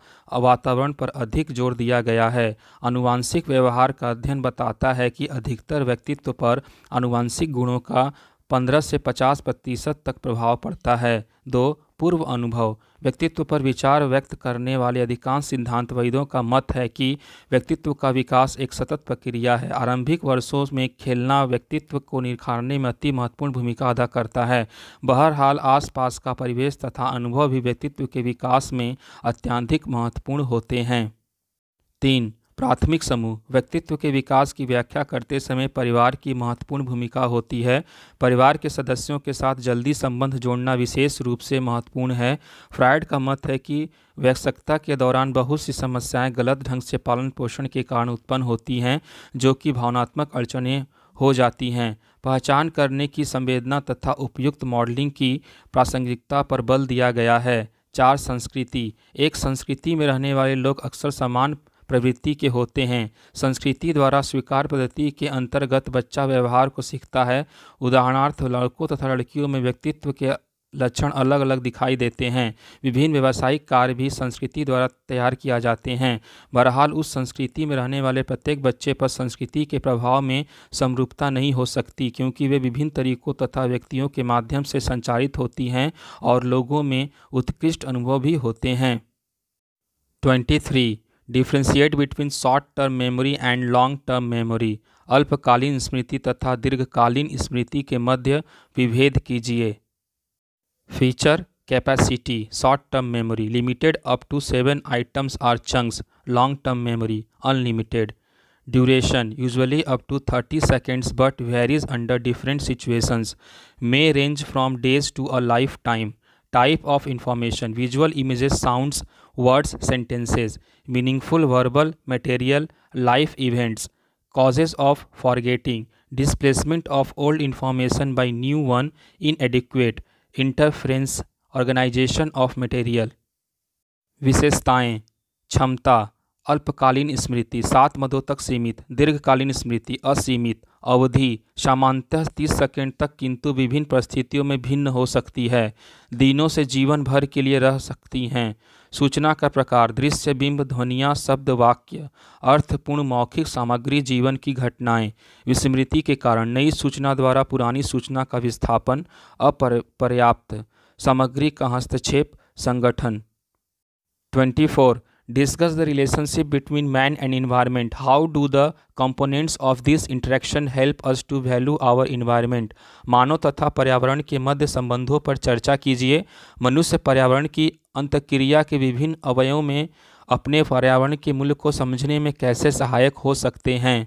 वातावरण पर अधिक जोर दिया गया है अनुवांशिक व्यवहार का अध्ययन बताता है कि अधिकतर व्यक्तित्व पर अनुवांशिक गुणों का पंद्रह से पचास प्रतिशत तक प्रभाव पड़ता है दो पूर्व अनुभव व्यक्तित्व पर विचार व्यक्त करने वाले अधिकांश सिद्धांतविदों का मत है कि व्यक्तित्व का विकास एक सतत प्रक्रिया है आरंभिक वर्षों में खेलना व्यक्तित्व को निखारने में अति महत्वपूर्ण भूमिका अदा करता है बहरहाल आसपास का परिवेश तथा अनुभव भी व्यक्तित्व के विकास में अत्यधिक महत्वपूर्ण होते हैं तीन प्राथमिक समूह व्यक्तित्व के विकास की व्याख्या करते समय परिवार की महत्वपूर्ण भूमिका होती है परिवार के सदस्यों के साथ जल्दी संबंध जोड़ना विशेष रूप से महत्वपूर्ण है फ्रायड का मत है कि वयस्कता के दौरान बहुत सी समस्याएं गलत ढंग से पालन पोषण के कारण उत्पन्न होती हैं जो कि भावनात्मक अड़चने हो जाती हैं पहचान करने की संवेदना तथा उपयुक्त मॉडलिंग की प्रासंगिकता पर बल दिया गया है चार संस्कृति एक संस्कृति में रहने वाले लोग अक्सर समान प्रवृत्ति के होते हैं संस्कृति द्वारा स्वीकार पद्धति के अंतर्गत बच्चा व्यवहार को सीखता है उदाहरणार्थ लड़कों तथा लड़कियों में व्यक्तित्व के लक्षण अलग अलग दिखाई देते हैं विभिन्न व्यावसायिक कार्य भी संस्कृति द्वारा तैयार किया जाते हैं बहरहाल उस संस्कृति में रहने वाले प्रत्येक बच्चे पर संस्कृति के प्रभाव में समरूपता नहीं हो सकती क्योंकि वे विभिन्न तरीकों तथा व्यक्तियों के माध्यम से संचालित होती हैं और लोगों में उत्कृष्ट अनुभव भी होते हैं twenty three differentiate between short term memory and long term memory अल्पकालीन स्मृति तथा दीर्घकालीन स्मृति के मध्य विभेद कीजिए feature capacity short term memory limited up to seven items or chunks long term memory unlimited duration duration up to thirty seconds but varies under different different may range from days to a lifetime type of information visual images sounds words sentences meaningful verbal material life events causes of forgetting displacement of old information by new one inadequate interference organization of material विशेषताएं क्षमता अल्पकालीन स्मृति सात मदों तक सीमित दीर्घकालीन स्मृति असीमित अवधि सामान्यतः तीस सेकेंड तक किंतु विभिन्न परिस्थितियों में भिन्न हो सकती है दिनों से जीवन भर के लिए रह सकती हैं सूचना का प्रकार दृश्य बिंब ध्वनिया शब्द वाक्य अर्थपूर्ण मौखिक सामग्री जीवन की घटनाएं विस्मृति के कारण नई सूचना द्वारा पुरानी सूचना का विस्थापन अपर्याप्त सामग्री का हस्तक्षेप संगठन four discuss the relationship between man and environment how do the components of this interaction help us to value our environment मानव तथा पर्यावरण के मध्य संबंधों पर चर्चा कीजिए मनुष्य पर्यावरण की अंतक्रिया के विभिन्न अवयवों में अपने पर्यावरण के मूल्य को समझने में कैसे सहायक हो सकते हैं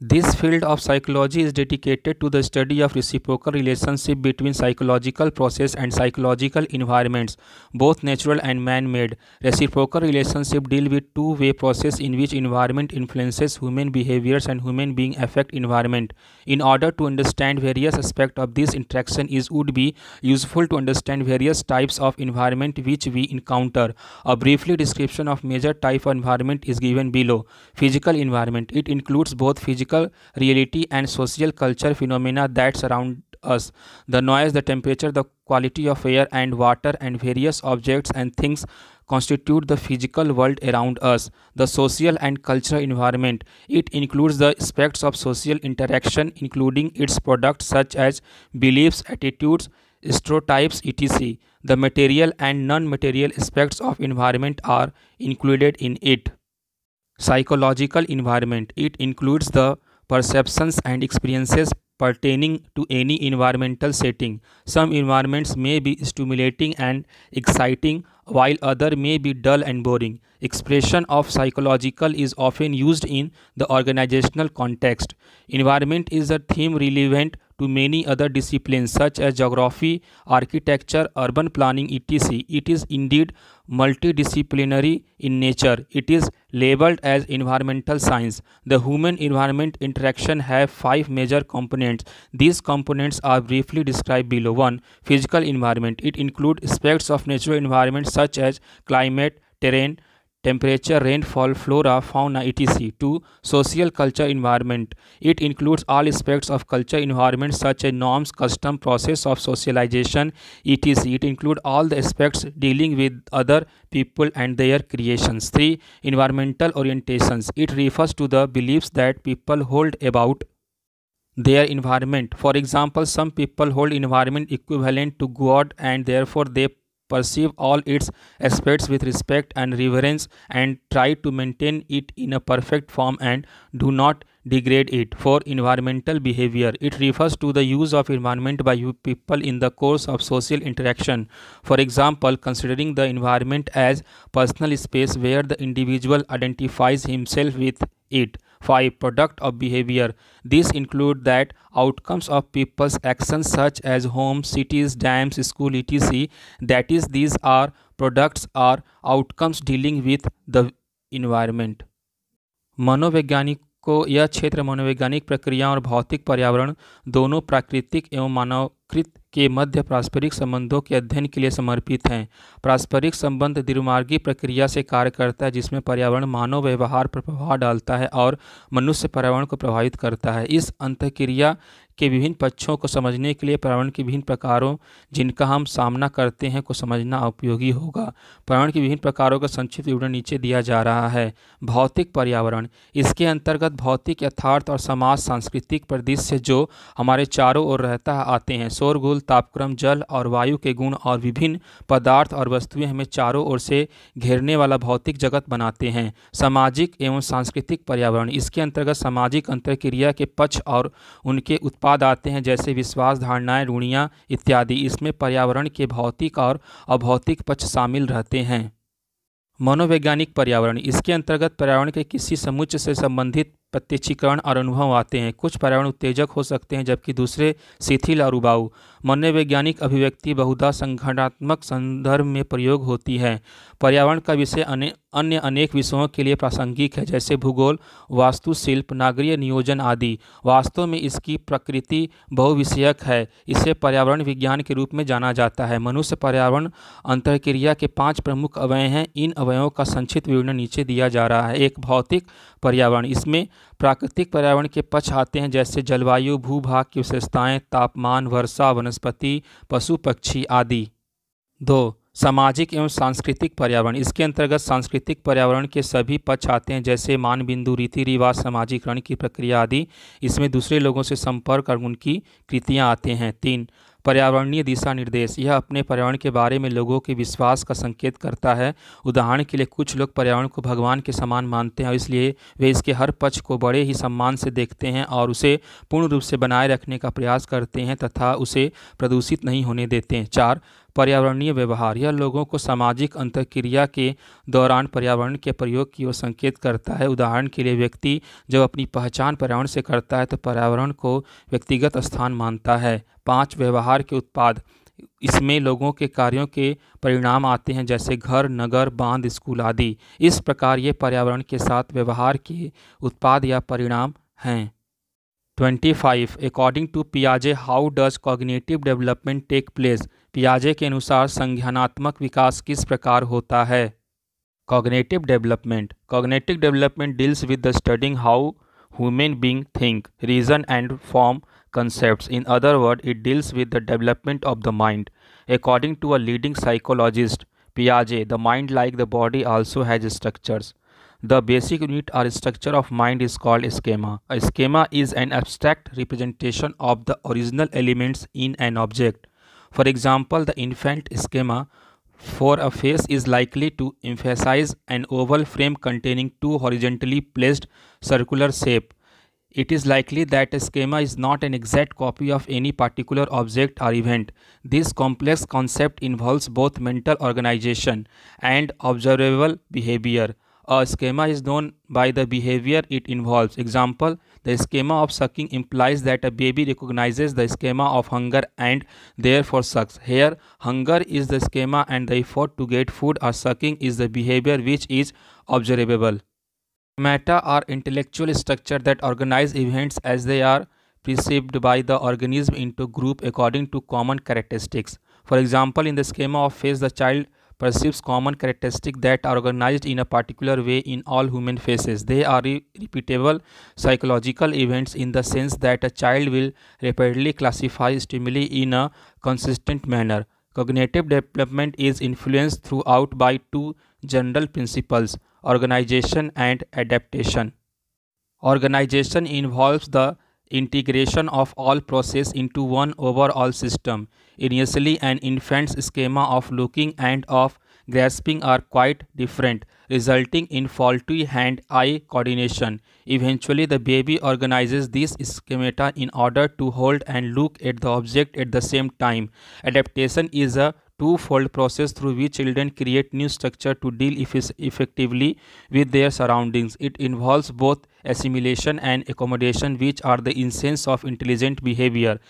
This field of psychology is dedicated to the study of reciprocal relationship between psychological process and psychological environments, both natural and man-made. Reciprocal relationship deal with two-way process in which environment influences human behaviors and human being affect environment. In order to understand various aspects of this interaction is would be useful to understand various types of environment which we encounter. A briefly description of major type of environment is given below. Physical environment. It includes both physical physical reality and social culture phenomena that surround us. The noise, the temperature, the quality of air and water, and various objects and things constitute the physical world around us. The social and cultural environment. It includes the aspects of social interaction, including its products such as beliefs, attitudes, stereotypes, etc. The material and non material aspects of environment are included in it psychological environment. It includes the perceptions and experiences pertaining to any environmental setting. Some environments may be stimulating and exciting, while other may be dull and boring. Expression of psychological is often used in the organizational context. Environment is a theme relevant to many other disciplines such as geography, architecture, urban planning, etc. It is indeed multidisciplinary in nature. It is labeled as environmental science. The human-environment interaction have five major components. These components are briefly described below. 1. Physical environment. It includes aspects of natural environment such as climate, terrain, temperature, rainfall, flora, fauna, etc. to social culture environment. It includes all aspects of culture environment such as norms, custom, process of socialization, etc. It includes all the aspects dealing with other people and their creations. 3. Environmental orientations. It refers to the beliefs that people hold about their environment. For example, some people hold environment equivalent to God and therefore they perceive all its aspects with respect and reverence and try to maintain it in a perfect form and do not degrade it for environmental behavior it refers to the use of environment by people in the course of social interaction for example considering the environment as personal space where the individual identifies himself with it 5. Product of behavior. These include that outcomes of people's actions such as homes, cities, dams, school, etc. That is, these are products or outcomes dealing with the environment. मनोवैज्ञानिक को यह क्षेत्र मनोवैज्ञानिक प्रक्रिया और भौतिक पर्यावरण दोनों प्राकृतिक एवं मानव कृत के मध्य पारस्परिक संबंधों के अध्ययन के लिए समर्पित हैं पारस्परिक संबंध दीर्मार्गी प्रक्रिया से कार्य करता है जिसमें पर्यावरण मानव व्यवहार पर प्रभाव डालता है और मनुष्य पर्यावरण को प्रभावित करता है इस अंतक्रिया के विभिन्न पक्षों को समझने के लिए पर्यावरण के विभिन्न प्रकारों जिनका हम सामना करते हैं को समझना उपयोगी होगा पर्यावरण के विभिन्न प्रकारों का संक्षिप्त विवरण नीचे दिया जा रहा है भौतिक पर्यावरण इसके अंतर्गत भौतिक यथार्थ और समाज सांस्कृतिक परिदृश्य जो हमारे चारों ओर रहता आते हैं शोरगुल तापक्रम जल और वायु के गुण और विभिन्न पदार्थ और वस्तुएं हमें चारों ओर से घेरने वाला भौतिक जगत बनाते हैं सामाजिक एवं सांस्कृतिक पर्यावरण इसके अंतर्गत सामाजिक अंतर्क्रिया के पक्ष और उनके उत्पाद उत्पाद आते हैं जैसे विश्वास धारणाएं रूढ़ियाँ इत्यादि इसमें पर्यावरण के भौतिक और अभौतिक पक्ष शामिल रहते हैं मनोवैज्ञानिक पर्यावरण इसके अंतर्गत पर्यावरण के किसी समुच्च से संबंधित प्रत्यक्षीकरण और अनुभव आते हैं कुछ पर्यावरण उत्तेजक हो सकते हैं जबकि दूसरे शिथिल और उबाऊ मनोवैज्ञानिक अभिव्यक्ति बहुधा संगठनात्मक संदर्भ में प्रयोग होती है पर्यावरण का विषय अने, अन्य अनेक विषयों के लिए प्रासंगिक है जैसे भूगोल वास्तुशिल्प नागरीय नियोजन आदि वास्तव में इसकी प्रकृति बहुविषयक है इसे पर्यावरण विज्ञान के रूप में जाना जाता है मनुष्य पर्यावरण अंतरक्रिया के पाँच प्रमुख अवय हैं इन अवयों का संक्षिप्त विवरण नीचे दिया जा रहा है एक भौतिक पर्यावरण इसमें प्राकृतिक पर्यावरण के पक्ष आते हैं जैसे जलवायु भूभाग की विशेषताएं तापमान वर्षा वनस्पति पशु पक्षी आदि दो सामाजिक एवं सांस्कृतिक पर्यावरण इसके अंतर्गत सांस्कृतिक पर्यावरण के सभी पक्ष आते हैं जैसे मान बिंदु रीति रिवाज सामाजिकरण की प्रक्रिया आदि इसमें दूसरे लोगों से संपर्क और उनकी कृतियाँ आते हैं तीन पर्यावरणीय दिशा निर्देश यह अपने पर्यावरण के बारे में लोगों के विश्वास का संकेत करता है उदाहरण के लिए कुछ लोग पर्यावरण को भगवान के समान मानते हैं और इसलिए वे इसके हर पक्ष को बड़े ही सम्मान से देखते हैं और उसे पूर्ण रूप से बनाए रखने का प्रयास करते हैं तथा उसे प्रदूषित नहीं होने देते हैं चार पर्यावरणीय व्यवहार यह लोगों को सामाजिक अंतक्रिया के दौरान पर्यावरण के प्रयोग की ओर संकेत करता है उदाहरण के लिए व्यक्ति जब अपनी पहचान पर्यावरण से करता है तो पर्यावरण को व्यक्तिगत स्थान मानता है पाँच व्यवहार के उत्पाद इसमें लोगों के कार्यों के परिणाम आते हैं जैसे घर नगर बांध स्कूल आदि इस प्रकार ये पर्यावरण के साथ व्यवहार के उत्पाद या परिणाम हैं 25 अकॉर्डिंग टू पियाजे how does cognitive development take place पियाजे के अनुसार संज्ञानात्मक विकास किस प्रकार होता है cognitive development cognitive development deals with the studying how human being think reason and form concept in other word it deals with the development of the mind according to a leading psychologist पियाजे the mind like the body also has structures the basic unit or structure of mind is called schema schema is an abstract representation of the original elements in an object For example, the infant schema for a face is likely to emphasize an oval frame containing two horizontally placed circular shape. It is likely that a schema is not an exact copy of any particular object or event. This complex concept involves both mental organization and observable behavior. A schema is known by the behavior it involves. Example, the schema of sucking implies that a baby recognizes the schema of hunger and therefore sucks. Here, hunger is the schema and the effort to get food or sucking is the behavior which is observable. Meta are intellectual structure that organize events as they are perceived by the organism into group according to common characteristics. For example, in the schema of face, the child perceives common characteristics that are organized in a particular way in all human faces. They are re repeatable psychological events in the sense that a child will repeatedly classify stimuli in a consistent manner. Cognitive development is influenced throughout by two general principles organization and adaptation. Organization involves the integration of all process into one overall system. Initially, an infant's schema of looking and of grasping are quite different, resulting in faulty hand-eye coordination. Eventually, the baby organizes these schemata in order to hold and look at the object at the same time. Adaptation is a twofold process through which children create new structure to deal effectively with their surroundings it involve both assimilation and accommodation which are the essence of intelligent behaviour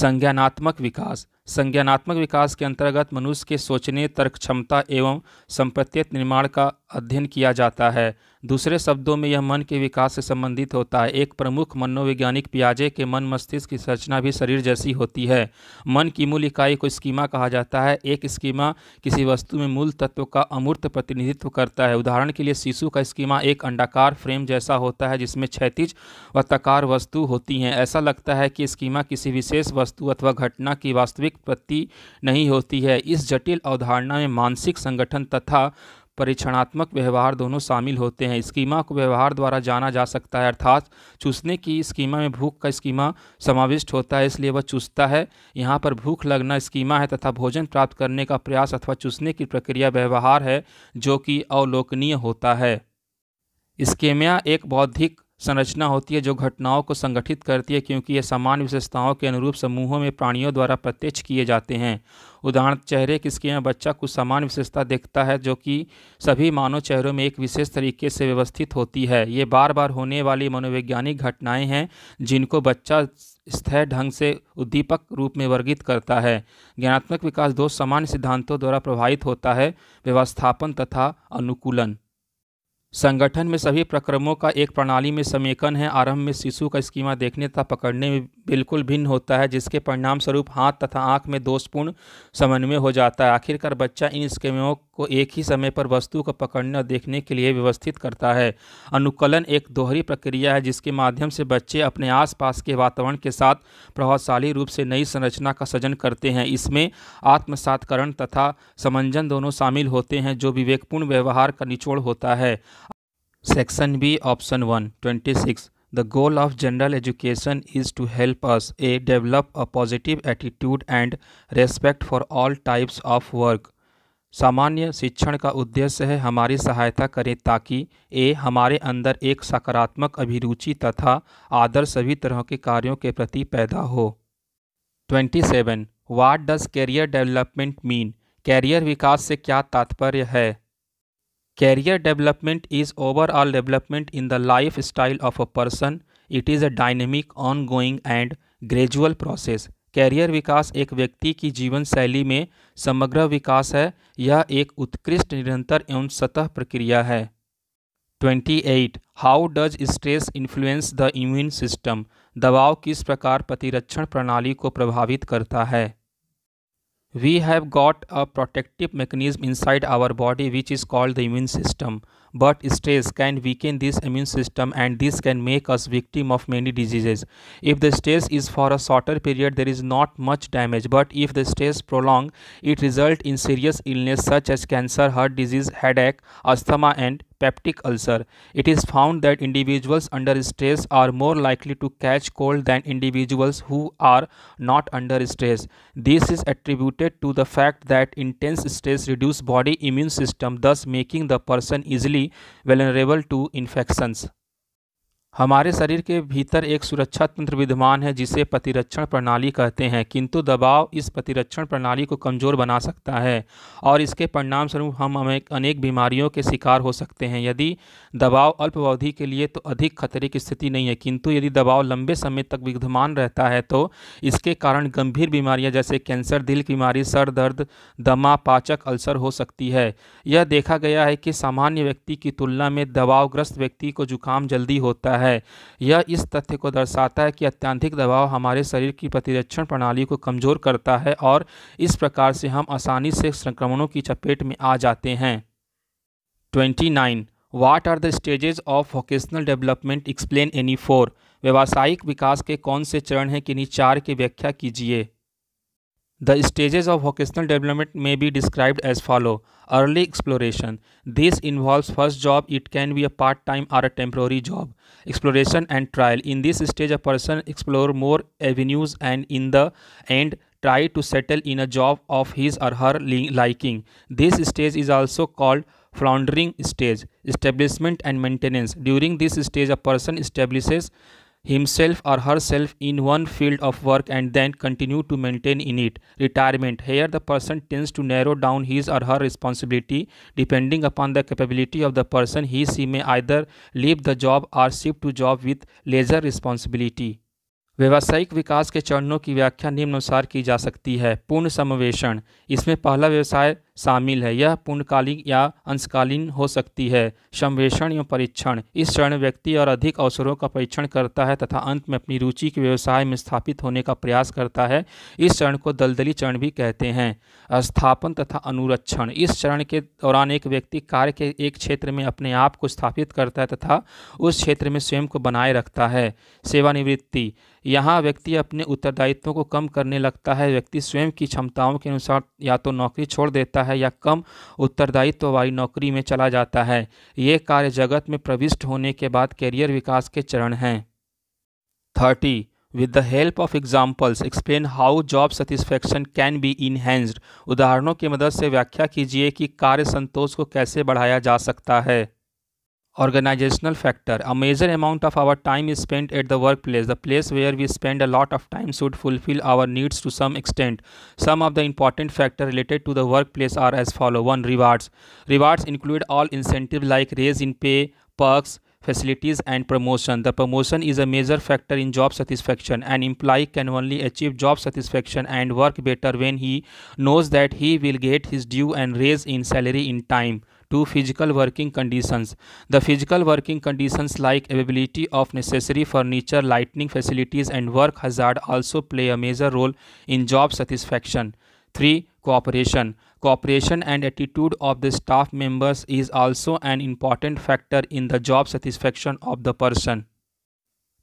संज्ञानात्मक विकास संज्ञानात्मक विकास के अंतर्गत मनुष्य के सोचने तर्क क्षमता एवं संपत्ति निर्माण का अध्ययन किया जाता है दूसरे शब्दों में यह मन के विकास से संबंधित होता है एक प्रमुख मनोवैज्ञानिक पियाजे के मन मस्तिष्क की संरचना भी शरीर जैसी होती है मन की मूल इकाई को स्कीमा कहा जाता है एक स्कीमा किसी वस्तु में मूल तत्व का अमूर्त प्रतिनिधित्व करता है उदाहरण के लिए शिशु का स्कीमा एक अंडाकार फ्रेम जैसा होता है जिसमें क्षैतिज व तकार वस्तु होती हैं ऐसा लगता है कि स्कीमा किसी विशेष वस्तु अथवा घटना की वास्तविक प्रति नहीं होती है इस जटिल अवधारणा में मानसिक संगठन तथा परीक्षणात्मक व्यवहार दोनों शामिल होते हैं स्कीमा को व्यवहार द्वारा जाना जा सकता है अर्थात चूसने की स्कीमा में भूख का स्कीमा समाविष्ट होता है इसलिए वह चूसता है यहाँ पर भूख लगना स्कीमा है तथा भोजन प्राप्त करने का प्रयास अथवा चूसने की प्रक्रिया व्यवहार है जो कि अवलोकनीय होता है स्केमिया एक बौद्धिक संरचना होती है जो घटनाओं को संगठित करती है क्योंकि ये समान विशेषताओं के अनुरूप समूहों में प्राणियों द्वारा प्रत्यक्ष किए जाते हैं उदाहरण चेहरे किसके में बच्चा कुछ समान विशेषता देखता है जो कि सभी मानव चेहरों में एक विशेष तरीके से व्यवस्थित होती है ये बार बार होने वाली मनोवैज्ञानिक घटनाएँ हैं जिनको बच्चा स्थिर ढंग से उद्दीपक रूप में वर्गित करता है ज्ञानात्मक विकास दो समान सिद्धांतों द्वारा प्रभावित होता है व्यवस्थापन तथा अनुकूलन संगठन में सभी प्रक्रमों का एक प्रणाली में समेकन है आरंभ में शिशु का स्कीमा देखने तथा पकड़ने में बिल्कुल भिन्न होता है जिसके परिणाम स्वरूप हाथ तथा आंख में दोषपूर्ण समन्वय हो जाता है आखिरकार बच्चा इन स्कीमों को एक ही समय पर वस्तु को पकड़ने और देखने के लिए व्यवस्थित करता है अनुकलन एक दोहरी प्रक्रिया है जिसके माध्यम से बच्चे अपने आसपास के वातावरण के साथ प्रभावशाली रूप से नई संरचना का सृजन करते हैं इसमें आत्मसातकरण तथा समंजन दोनों शामिल होते हैं जो विवेकपूर्ण व्यवहार का निचोड़ होता है section B option one twenty six the goal of general education is to help us a develop a positive attitude and respect for all types of work सामान्य शिक्षण का उद्देश्य है हमारी सहायता करें ताकि ए हमारे अंदर एक सकारात्मक अभिरुचि तथा आदर सभी तरह के कार्यों के प्रति पैदा हो twenty seven what does career development mean career विकास से क्या तात्पर्य है Career development is overall development in the of of a person. It is a dynamic, ongoing and gradual process. Career विकास एक व्यक्ति की जीवन शैली में समग्र विकास है यह एक उत्कृष्ट निरंतर एवं सतह प्रक्रिया है 28. How does stress influence the immune system दबाव किस प्रकार प्रतिरक्षण प्रणाली को प्रभावित करता है we have got a protective mechanism inside our body which is called the immune system but stress can weaken this immune system and this can make us victim of many diseases if the stress is for a shorter period there is not much damage but if the stress prolong it result in serious illness such as cancer heart disease headache asthma and peptic ulcer, it is found that individuals under stress are more likely to catch cold than individuals who are not under stress. This is attributed to the fact that intense stress reduces body immune system, thus making the person easily vulnerable to infections. हमारे शरीर के भीतर एक सुरक्षा तंत्र विद्यमान है जिसे प्रतिरक्षण प्रणाली कहते हैं किंतु दबाव इस प्रतिरक्षण प्रणाली को कमज़ोर बना सकता है और इसके परिणामस्वरूप हम अनेक बीमारियों के शिकार हो सकते हैं यदि दबाव अल्पावधि के लिए तो अधिक खतरे की स्थिति नहीं है किंतु यदि दबाव लंबे समय तक विद्यमान रहता है तो इसके कारण गंभीर बीमारियाँ जैसे कैंसर दिल की बीमारी सर दर्द दमा पाचक अल्सर हो सकती है यह देखा गया है कि सामान्य व्यक्ति की तुलना में दबावग्रस्त व्यक्ति को जुकाम जल्दी होता है है यह इस तथ्य को दर्शाता है कि अत्यधिक दबाव हमारे शरीर की प्रतिरक्षण प्रणाली को कमज़ोर करता है और इस प्रकार से हम आसानी से संक्रमणों की चपेट में आ जाते हैं twenty nine what are the stages of vocational development explain any four व्यावसायिक विकास के कौन से चरण हैं किन्हीं चार की व्याख्या कीजिए The stages of vocational development may be described as follow. Early exploration. This involves first job. It can be a part-time or a temporary job. Exploration and trial. In this stage, a person explore more avenues and in the end try to settle in a job of his or her liking. This stage is also called floundering stage. Establishment and maintenance. During this stage, a person establishes himself or herself in one field of work and then continue to maintain in it retirement here the person tends to narrow down his or her responsibility depending upon the capability of the person he she may either leave the job or shift to job with lesser responsibility व्यावसायिक विकास के चरणों की व्याख्या निम्नानुसार की जा सकती है पूर्ण समावेशन इसमें पहला व्यवसाय शामिल है यह पूर्णकालिक या अंशकालीन हो सकती है संवेषण एवं परीक्षण इस चरण व्यक्ति और अधिक अवसरों का परीक्षण करता है तथा अंत में अपनी रुचि के व्यवसाय में स्थापित होने का प्रयास करता है इस चरण को दलदली चरण भी कहते हैं स्थापन तथा अनुरक्षण इस चरण के दौरान एक व्यक्ति कार्य के एक क्षेत्र में अपने आप को स्थापित करता है तथा उस क्षेत्र में स्वयं को बनाए रखता है सेवानिवृत्ति यहाँ व्यक्ति अपने उत्तरदायित्व को कम करने लगता है व्यक्ति स्वयं की क्षमताओं के अनुसार या तो नौकरी छोड़ देता है है या कम उत्तरदायित्व वाली नौकरी में चला जाता है ये कार्य जगत में प्रविष्ट होने के बाद कैरियर विकास के चरण हैं thirty with the help of examples explain how job satisfaction can be enhanced उदाहरणों की मदद से व्याख्या कीजिए कि कार्य संतोष को कैसे बढ़ाया जा सकता है organizational factor a major amount of our time is spent at the workplace the place where we spend a lot of time should fulfill our needs to some extent some of the important factors related to the workplace are as follow 1 rewards rewards include all incentives like raise in pay perks facilities and promotion the promotion is a major factor in job satisfaction an employee can only achieve job satisfaction and work better when he knows that he will get his due and raise in salary in time to physical working conditions. The physical working conditions like availability of necessary furniture, lighting facilities and work hazard also play a major role in job satisfaction. 3. Cooperation Cooperation and attitude of the staff members is also an important factor in the job satisfaction of the person.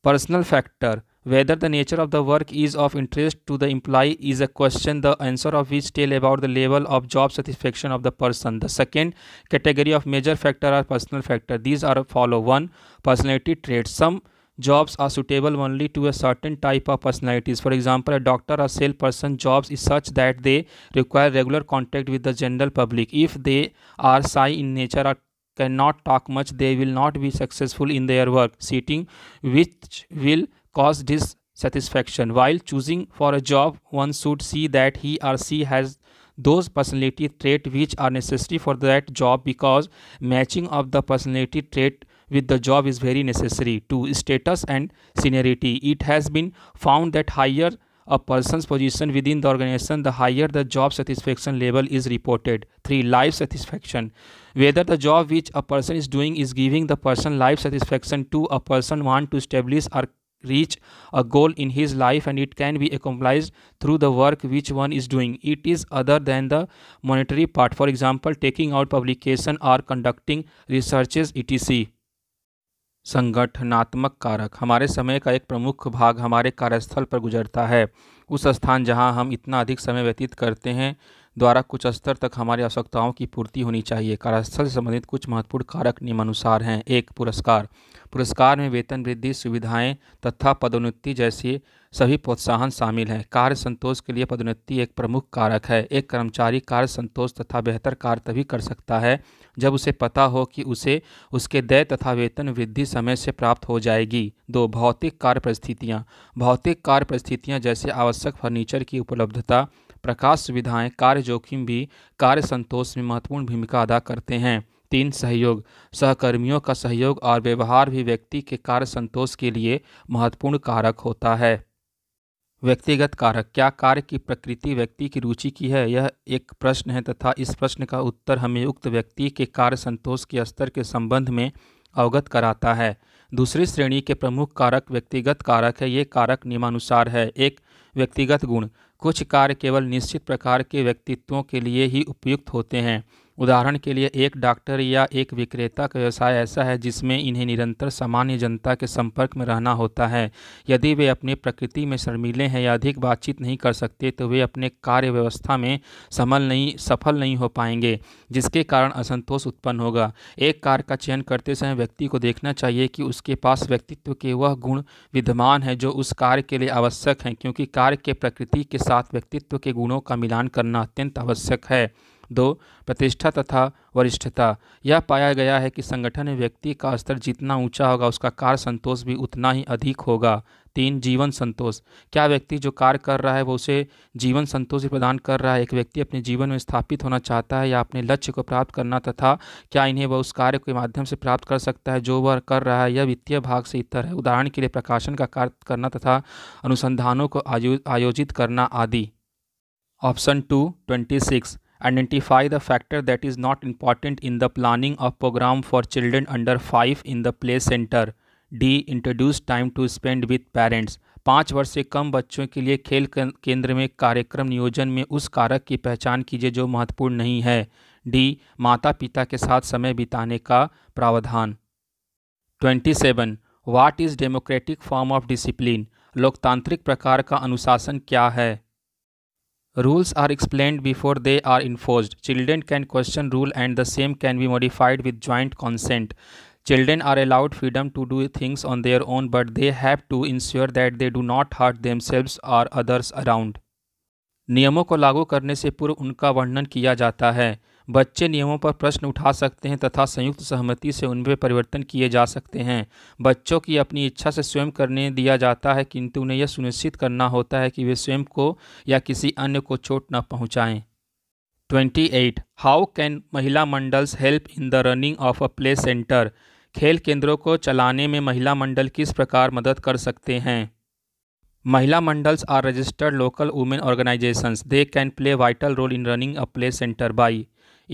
Personal factor whether the nature of the work is of interest to the employee is a question the answer of which tell about the level of job satisfaction of the person. The second category of major factor are personal factor. These are follow. 1. Personality traits. Some jobs are suitable only to a certain type of personalities. For example, a doctor or salesperson jobs is such that they require regular contact with the general public. If they are shy in nature or cannot talk much, they will not be successful in their work. Sitting, which will cause dissatisfaction. While choosing for a job, one should see that he or she has those personality traits which are necessary for that job because matching of the personality trait with the job is very necessary to status and seniority. It has been found that higher a person's position within the organization, the higher the job satisfaction level is reported. 3. Life satisfaction. Whether the job which a person is doing is giving the person life satisfaction to a person want to establish or reach a goal in his life and it can be accomplished through the work which one is doing it is other than the monetary part for example taking out publication or conducting researches etc संगठनात्मक कारक हमारे समय का एक प्रमुख भाग हमारे कार्यस्थल पर गुजरता है उस स्थान जहां हम इतना अधिक समय व्यतीत करते हैं द्वारा कुछ स्तर तक हमारी आवश्यकताओं की पूर्ति होनी चाहिए कार्यस्थल से संबंधित कुछ महत्वपूर्ण कारक नियमानुसार हैं एक पुरस्कार पुरस्कार में वेतन वृद्धि सुविधाएं तथा पदोन्नति जैसी सभी प्रोत्साहन शामिल हैं कार्य संतोष के लिए पदोन्नति एक प्रमुख कारक है एक कर्मचारी कार्य संतोष तथा बेहतर कार्य तभी कर सकता है जब उसे पता हो कि उसे उसके दय तथा वेतन वृद्धि समय से प्राप्त हो जाएगी दो भौतिक कार्य परिस्थितियाँ भौतिक कार्य परिस्थितियाँ जैसे आवश्यक फर्नीचर की उपलब्धता प्रकाश सुविधाएं कार्य जोखिम भी कार्य संतोष में महत्वपूर्ण भूमिका अदा करते हैं तीन सहयोग सहकर्मियों का सहयोग और व्यवहार भी व्यक्ति के कार्य संतोष के लिए महत्वपूर्ण कारक होता है व्यक्तिगत कारक क्या कार्य की प्रकृति व्यक्ति की रुचि की है यह एक प्रश्न है तथा इस प्रश्न का उत्तर हमें उक्त व्यक्ति के कार्य संतोष के स्तर के संबंध में अवगत कराता है दूसरी श्रेणी के प्रमुख कारक व्यक्तिगत कारक है ये कारक नियमानुसार है एक व्यक्तिगत गुण कुछ कार्य केवल निश्चित प्रकार के व्यक्तित्वों के लिए ही उपयुक्त होते हैं उदाहरण के लिए एक डॉक्टर या एक विक्रेता का व्यवसाय ऐसा है जिसमें इन्हें निरंतर सामान्य जनता के संपर्क में रहना होता है यदि वे अपनी प्रकृति में शर्मीले हैं या अधिक बातचीत नहीं कर सकते तो वे अपने कार्य व्यवस्था में समल नहीं सफल नहीं हो पाएंगे जिसके कारण असंतोष उत्पन्न होगा एक कार्य का चयन करते समय व्यक्ति को देखना चाहिए कि उसके पास व्यक्तित्व के वह गुण विद्यमान है जो उस कार्य के लिए आवश्यक हैं क्योंकि कार्य के प्रकृति के साथ व्यक्तित्व के गुणों का मिलान करना अत्यंत आवश्यक है दो प्रतिष्ठा तथा वरिष्ठता यह पाया गया है कि संगठन में व्यक्ति का स्तर जितना ऊंचा होगा उसका कार्य संतोष भी उतना ही अधिक होगा तीन जीवन संतोष क्या व्यक्ति जो कार्य कर रहा है वो उसे जीवन संतोष भी प्रदान कर रहा है एक व्यक्ति अपने जीवन में स्थापित होना चाहता है या अपने लक्ष्य को प्राप्त करना तथा क्या इन्हें वह उस कार्य के माध्यम से प्राप्त कर सकता है जो वह कर रहा है यह वित्तीय भाग से इतर है उदाहरण के लिए प्रकाशन का कार्य करना तथा अनुसंधानों को आयोजित करना आदि option two twenty six identify the factor that is not important in the planning of program for children under 5 in the play center D introduce time to spend with parents पाँच वर्ष से कम बच्चों के लिए खेल केंद्र में कार्यक्रम नियोजन में उस कारक की पहचान कीजिए जो महत्वपूर्ण नहीं है डी माता पिता के साथ समय बिताने का प्रावधान twenty seven what is democratic form of discipline लोकतांत्रिक प्रकार का अनुशासन क्या है Rules are explained before they are enforced. Children can question rule and the same can be modified with joint consent. Children are allowed freedom to do things on their own but they have to ensure that they do not hurt themselves or others around. नियमों को लागू करने से पूर्व उनका वर्णन किया जाता है बच्चे नियमों पर प्रश्न उठा सकते हैं तथा संयुक्त सहमति से उनमें परिवर्तन किए जा सकते हैं बच्चों की अपनी इच्छा से स्वयं करने दिया जाता है किंतु उन्हें यह सुनिश्चित करना होता है कि वे स्वयं को या किसी अन्य को चोट न पहुँचाएँ 28. How can mahila mandals help in the running of a play centre खेल केंद्रों को चलाने में महिला मंडल किस प्रकार मदद कर सकते हैं mahila mandals are registered local women organisations they can play vital role in running a play centre by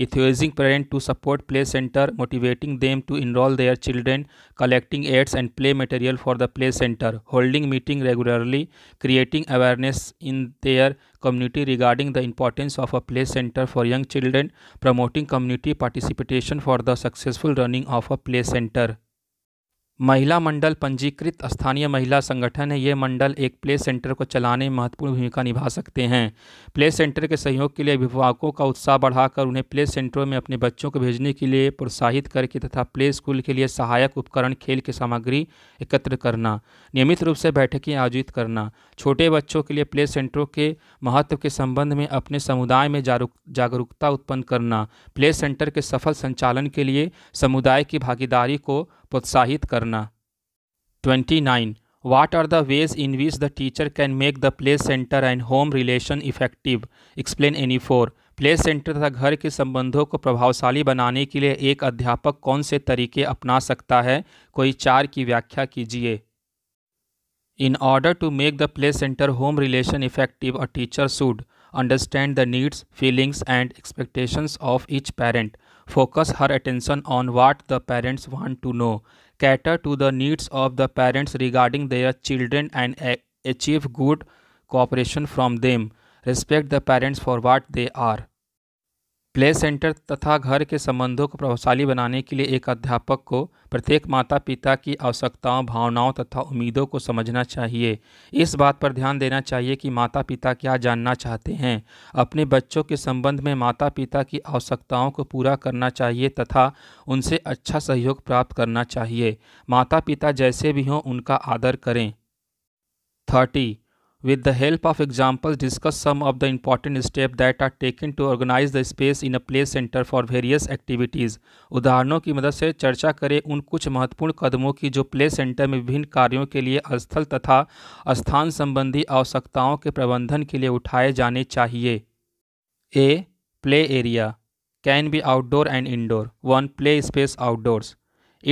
enthusing parents to support play center, motivating them to enroll their children, collecting aids and play material for the play center, holding meeting regularly, creating awareness in their community regarding the importance of a play center for young children, promoting community participation for the successful running of a play center. महिला मंडल पंजीकृत स्थानीय महिला संगठन है ये मंडल एक play centre को चलाने में महत्वपूर्ण भूमिका निभा सकते हैं प्ले सेंटर के सहयोग के लिए अभिभावकों का उत्साह बढ़ाकर उन्हें प्ले सेंटरों में अपने बच्चों को भेजने के लिए प्रोत्साहित करके तथा प्ले स्कूल के लिए सहायक उपकरण खेल की सामग्री एकत्र करना नियमित रूप से बैठकें आयोजित करना छोटे बच्चों के लिए प्ले सेंटरों के महत्व के संबंध में अपने समुदाय में जागरूकता उत्पन्न करना प्ले सेंटर के सफल संचालन के लिए समुदाय की भागीदारी को प्रोत्साहित करना twenty nine What are the ways in which the teacher can make the play centre and home relation effective explain any four play centre तथा घर के संबंधों को प्रभावशाली बनाने के लिए एक अध्यापक कौन से तरीके अपना सकता है कोई चार की व्याख्या कीजिए in order to make the play centre home relation effective a teacher should understand the needs feelings and expectations of each parent Focus her attention on what the parents want to know. Cater to the needs of the parents regarding their children and achieve good cooperation from them. Respect the parents for what they are. Play centre तथा घर के संबंधों को प्रभावशाली बनाने के लिए एक अध्यापक को प्रत्येक माता पिता की आवश्यकताओं भावनाओं तथा उम्मीदों को समझना चाहिए इस बात पर ध्यान देना चाहिए कि माता पिता क्या जानना चाहते हैं अपने बच्चों के संबंध में माता पिता की आवश्यकताओं को पूरा करना चाहिए तथा उनसे अच्छा सहयोग प्राप्त करना चाहिए माता पिता जैसे भी हों उनका आदर करें thirty with the help of examples, discuss some of the important step that are taken to organise the space in a play centre for various activities उदाहरणों की मदद से चर्चा करें उन कुछ महत्वपूर्ण कदमों की जो प्ले सेंटर में विभिन्न कार्यों के लिए स्थल तथा स्थान संबंधी आवश्यकताओं के प्रबंधन के लिए उठाए जाने चाहिए a play area can be outdoor and indoor one play space outdoors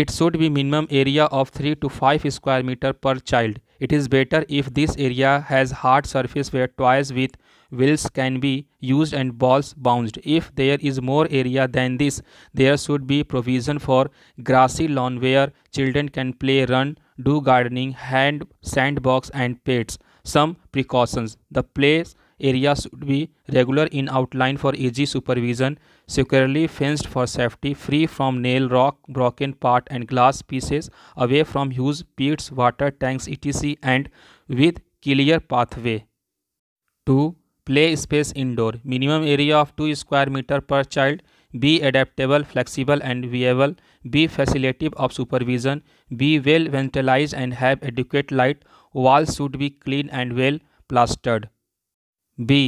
it should be minimum area of three to five square metre per child It is better if this area has hard surface where toys with wheels can be used and balls bounced. If there is more area than this, there should be provision for grassy lawn where children can play, run, do gardening, hand, sandbox and pets. Some precautions. The place area should be regular in outline for easy supervision securely fenced for safety, free from nail, rock, broken part and glass pieces, away from huge pits, water tanks, etc. and with clear pathway. 2. Play space indoor. Minimum area of 2 square meter per child. Be adaptable, flexible and viable. Be facilitative of supervision. Be well ventilized and have adequate light. Walls should be clean and well plastered. B.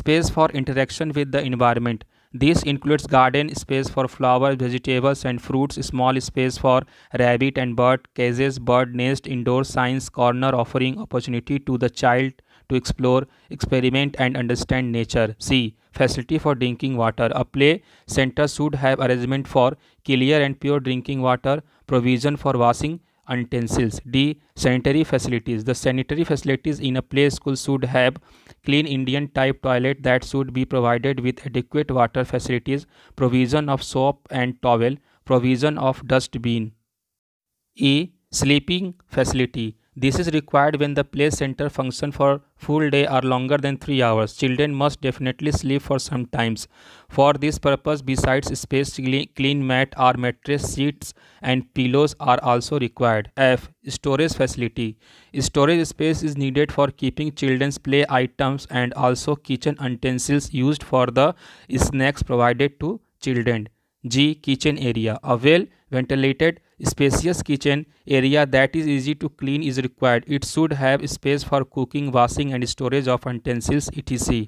Space for interaction with the environment. This includes garden space for flowers, vegetables and fruits, small space for rabbit and bird cages, bird nest, indoor science corner offering opportunity to the child to explore, experiment and understand nature. C. Facility for drinking water. A play center should have arrangement for clear and pure drinking water, provision for washing utensils d sanitary facilities the sanitary facilities in a play school should have clean indian type toilet that should be provided with adequate water facilities provision of soap and towel provision of dustbin e sleeping facility this is required when the play center function for full day are longer than 3 hours. Children must definitely sleep for some times. For this purpose, besides space clean mat or mattress sheets and pillows are also required. F. Storage facility. Storage space is needed for keeping children's play items and also kitchen utensils used for the snacks provided to children. G. Kitchen area. A well ventilated spacious kitchen area that is easy to clean is required it should have space for cooking washing and storage of utensils it is C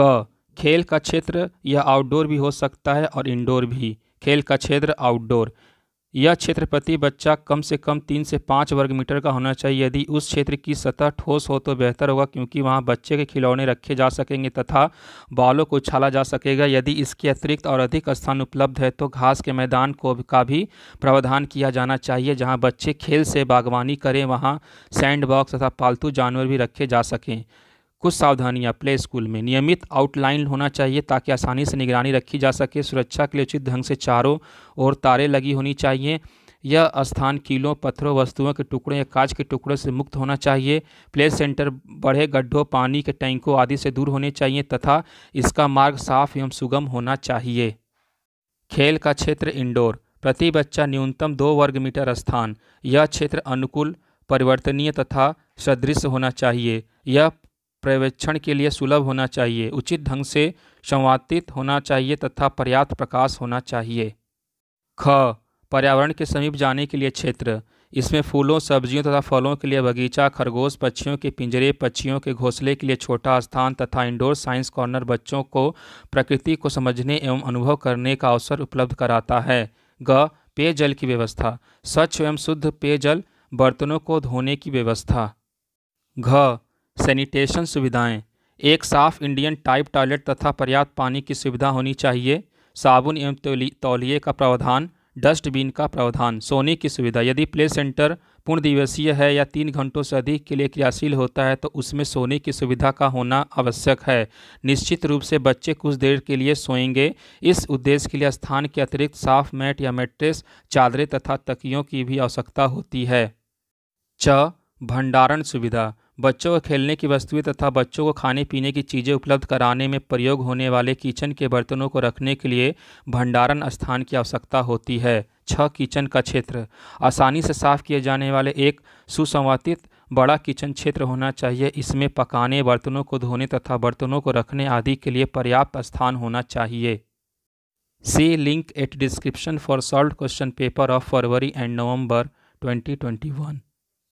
क खेल का क्षेत्र यह outdoor भी हो सकता है और इनडोर भी खेल का क्षेत्र आउटडोर यह क्षेत्र प्रति बच्चा कम से कम तीन से पाँच वर्ग मीटर का होना चाहिए यदि उस क्षेत्र की सतह ठोस हो तो बेहतर होगा क्योंकि वहाँ बच्चे के खिलौने रखे जा सकेंगे तथा बालों को उछाला जा सकेगा यदि इसके अतिरिक्त और अधिक स्थान उपलब्ध है तो घास के मैदान को का भी प्रावधान किया जाना चाहिए जहाँ बच्चे खेल से बागवानी करें वहाँ सैंड बॉक्स तथा पालतू जानवर भी रखे जा सकें कुछ सावधानियां प्ले स्कूल में नियमित आउटलाइन होना चाहिए ताकि आसानी से निगरानी रखी जा सके सुरक्षा के लिए उचित ढंग से चारों ओर तारे लगी होनी चाहिए यह स्थान कीलों पत्थरों वस्तुओं के टुकड़ों या कांच के टुकड़ों से मुक्त होना चाहिए प्ले सेंटर बड़े गड्ढों पानी के टैंकों आदि से दूर होने चाहिए तथा इसका मार्ग साफ एवं सुगम होना चाहिए खेल का क्षेत्र इंडोर प्रति बच्चा न्यूनतम दो वर्ग मीटर स्थान यह क्षेत्र अनुकूल परिवर्तनीय तथा सदृश होना चाहिए यह पर्यवेक्षण के लिए सुलभ होना चाहिए उचित ढंग से संवादित होना चाहिए तथा पर्याप्त प्रकाश होना चाहिए ख पर्यावरण के समीप जाने के लिए क्षेत्र इसमें फूलों सब्जियों तथा फलों के लिए बगीचा खरगोश पक्षियों के पिंजरे पक्षियों के घोंसले के लिए छोटा स्थान तथा इंडोर साइंस कॉर्नर बच्चों को प्रकृति को समझने एवं अनुभव करने का अवसर उपलब्ध कराता है ग पेयजल की व्यवस्था स्वच्छ एवं शुद्ध पेयजल बर्तनों को धोने की व्यवस्था घ सैनिटेशन सुविधाएं एक साफ़ इंडियन टाइप टॉयलेट तथा पर्याप्त पानी की सुविधा होनी चाहिए साबुन एवं तौलिए का प्रावधान डस्टबिन का प्रावधान सोने की सुविधा यदि प्ले सेंटर पूर्ण दिवसीय है या तीन घंटों से अधिक के लिए क्रियाशील होता है तो उसमें सोने की सुविधा का होना आवश्यक है निश्चित रूप से बच्चे कुछ देर के लिए सोएंगे इस उद्देश्य के लिए स्थान के अतिरिक्त साफ मैट या मेट्रेस चादरें तथा तकियों की भी आवश्यकता होती है छ भंडारण सुविधा बच्चों को खेलने की वस्तुएं तथा बच्चों को खाने पीने की चीज़ें उपलब्ध कराने में प्रयोग होने वाले किचन के बर्तनों को रखने के लिए भंडारण स्थान की आवश्यकता होती है छह किचन का क्षेत्र आसानी से साफ किए जाने वाले एक सुसंवातित बड़ा किचन क्षेत्र होना चाहिए इसमें पकाने बर्तनों को धोने तथा बर्तनों को रखने आदि के लिए पर्याप्त स्थान होना चाहिए C link at description for solve question paper of February and November 2021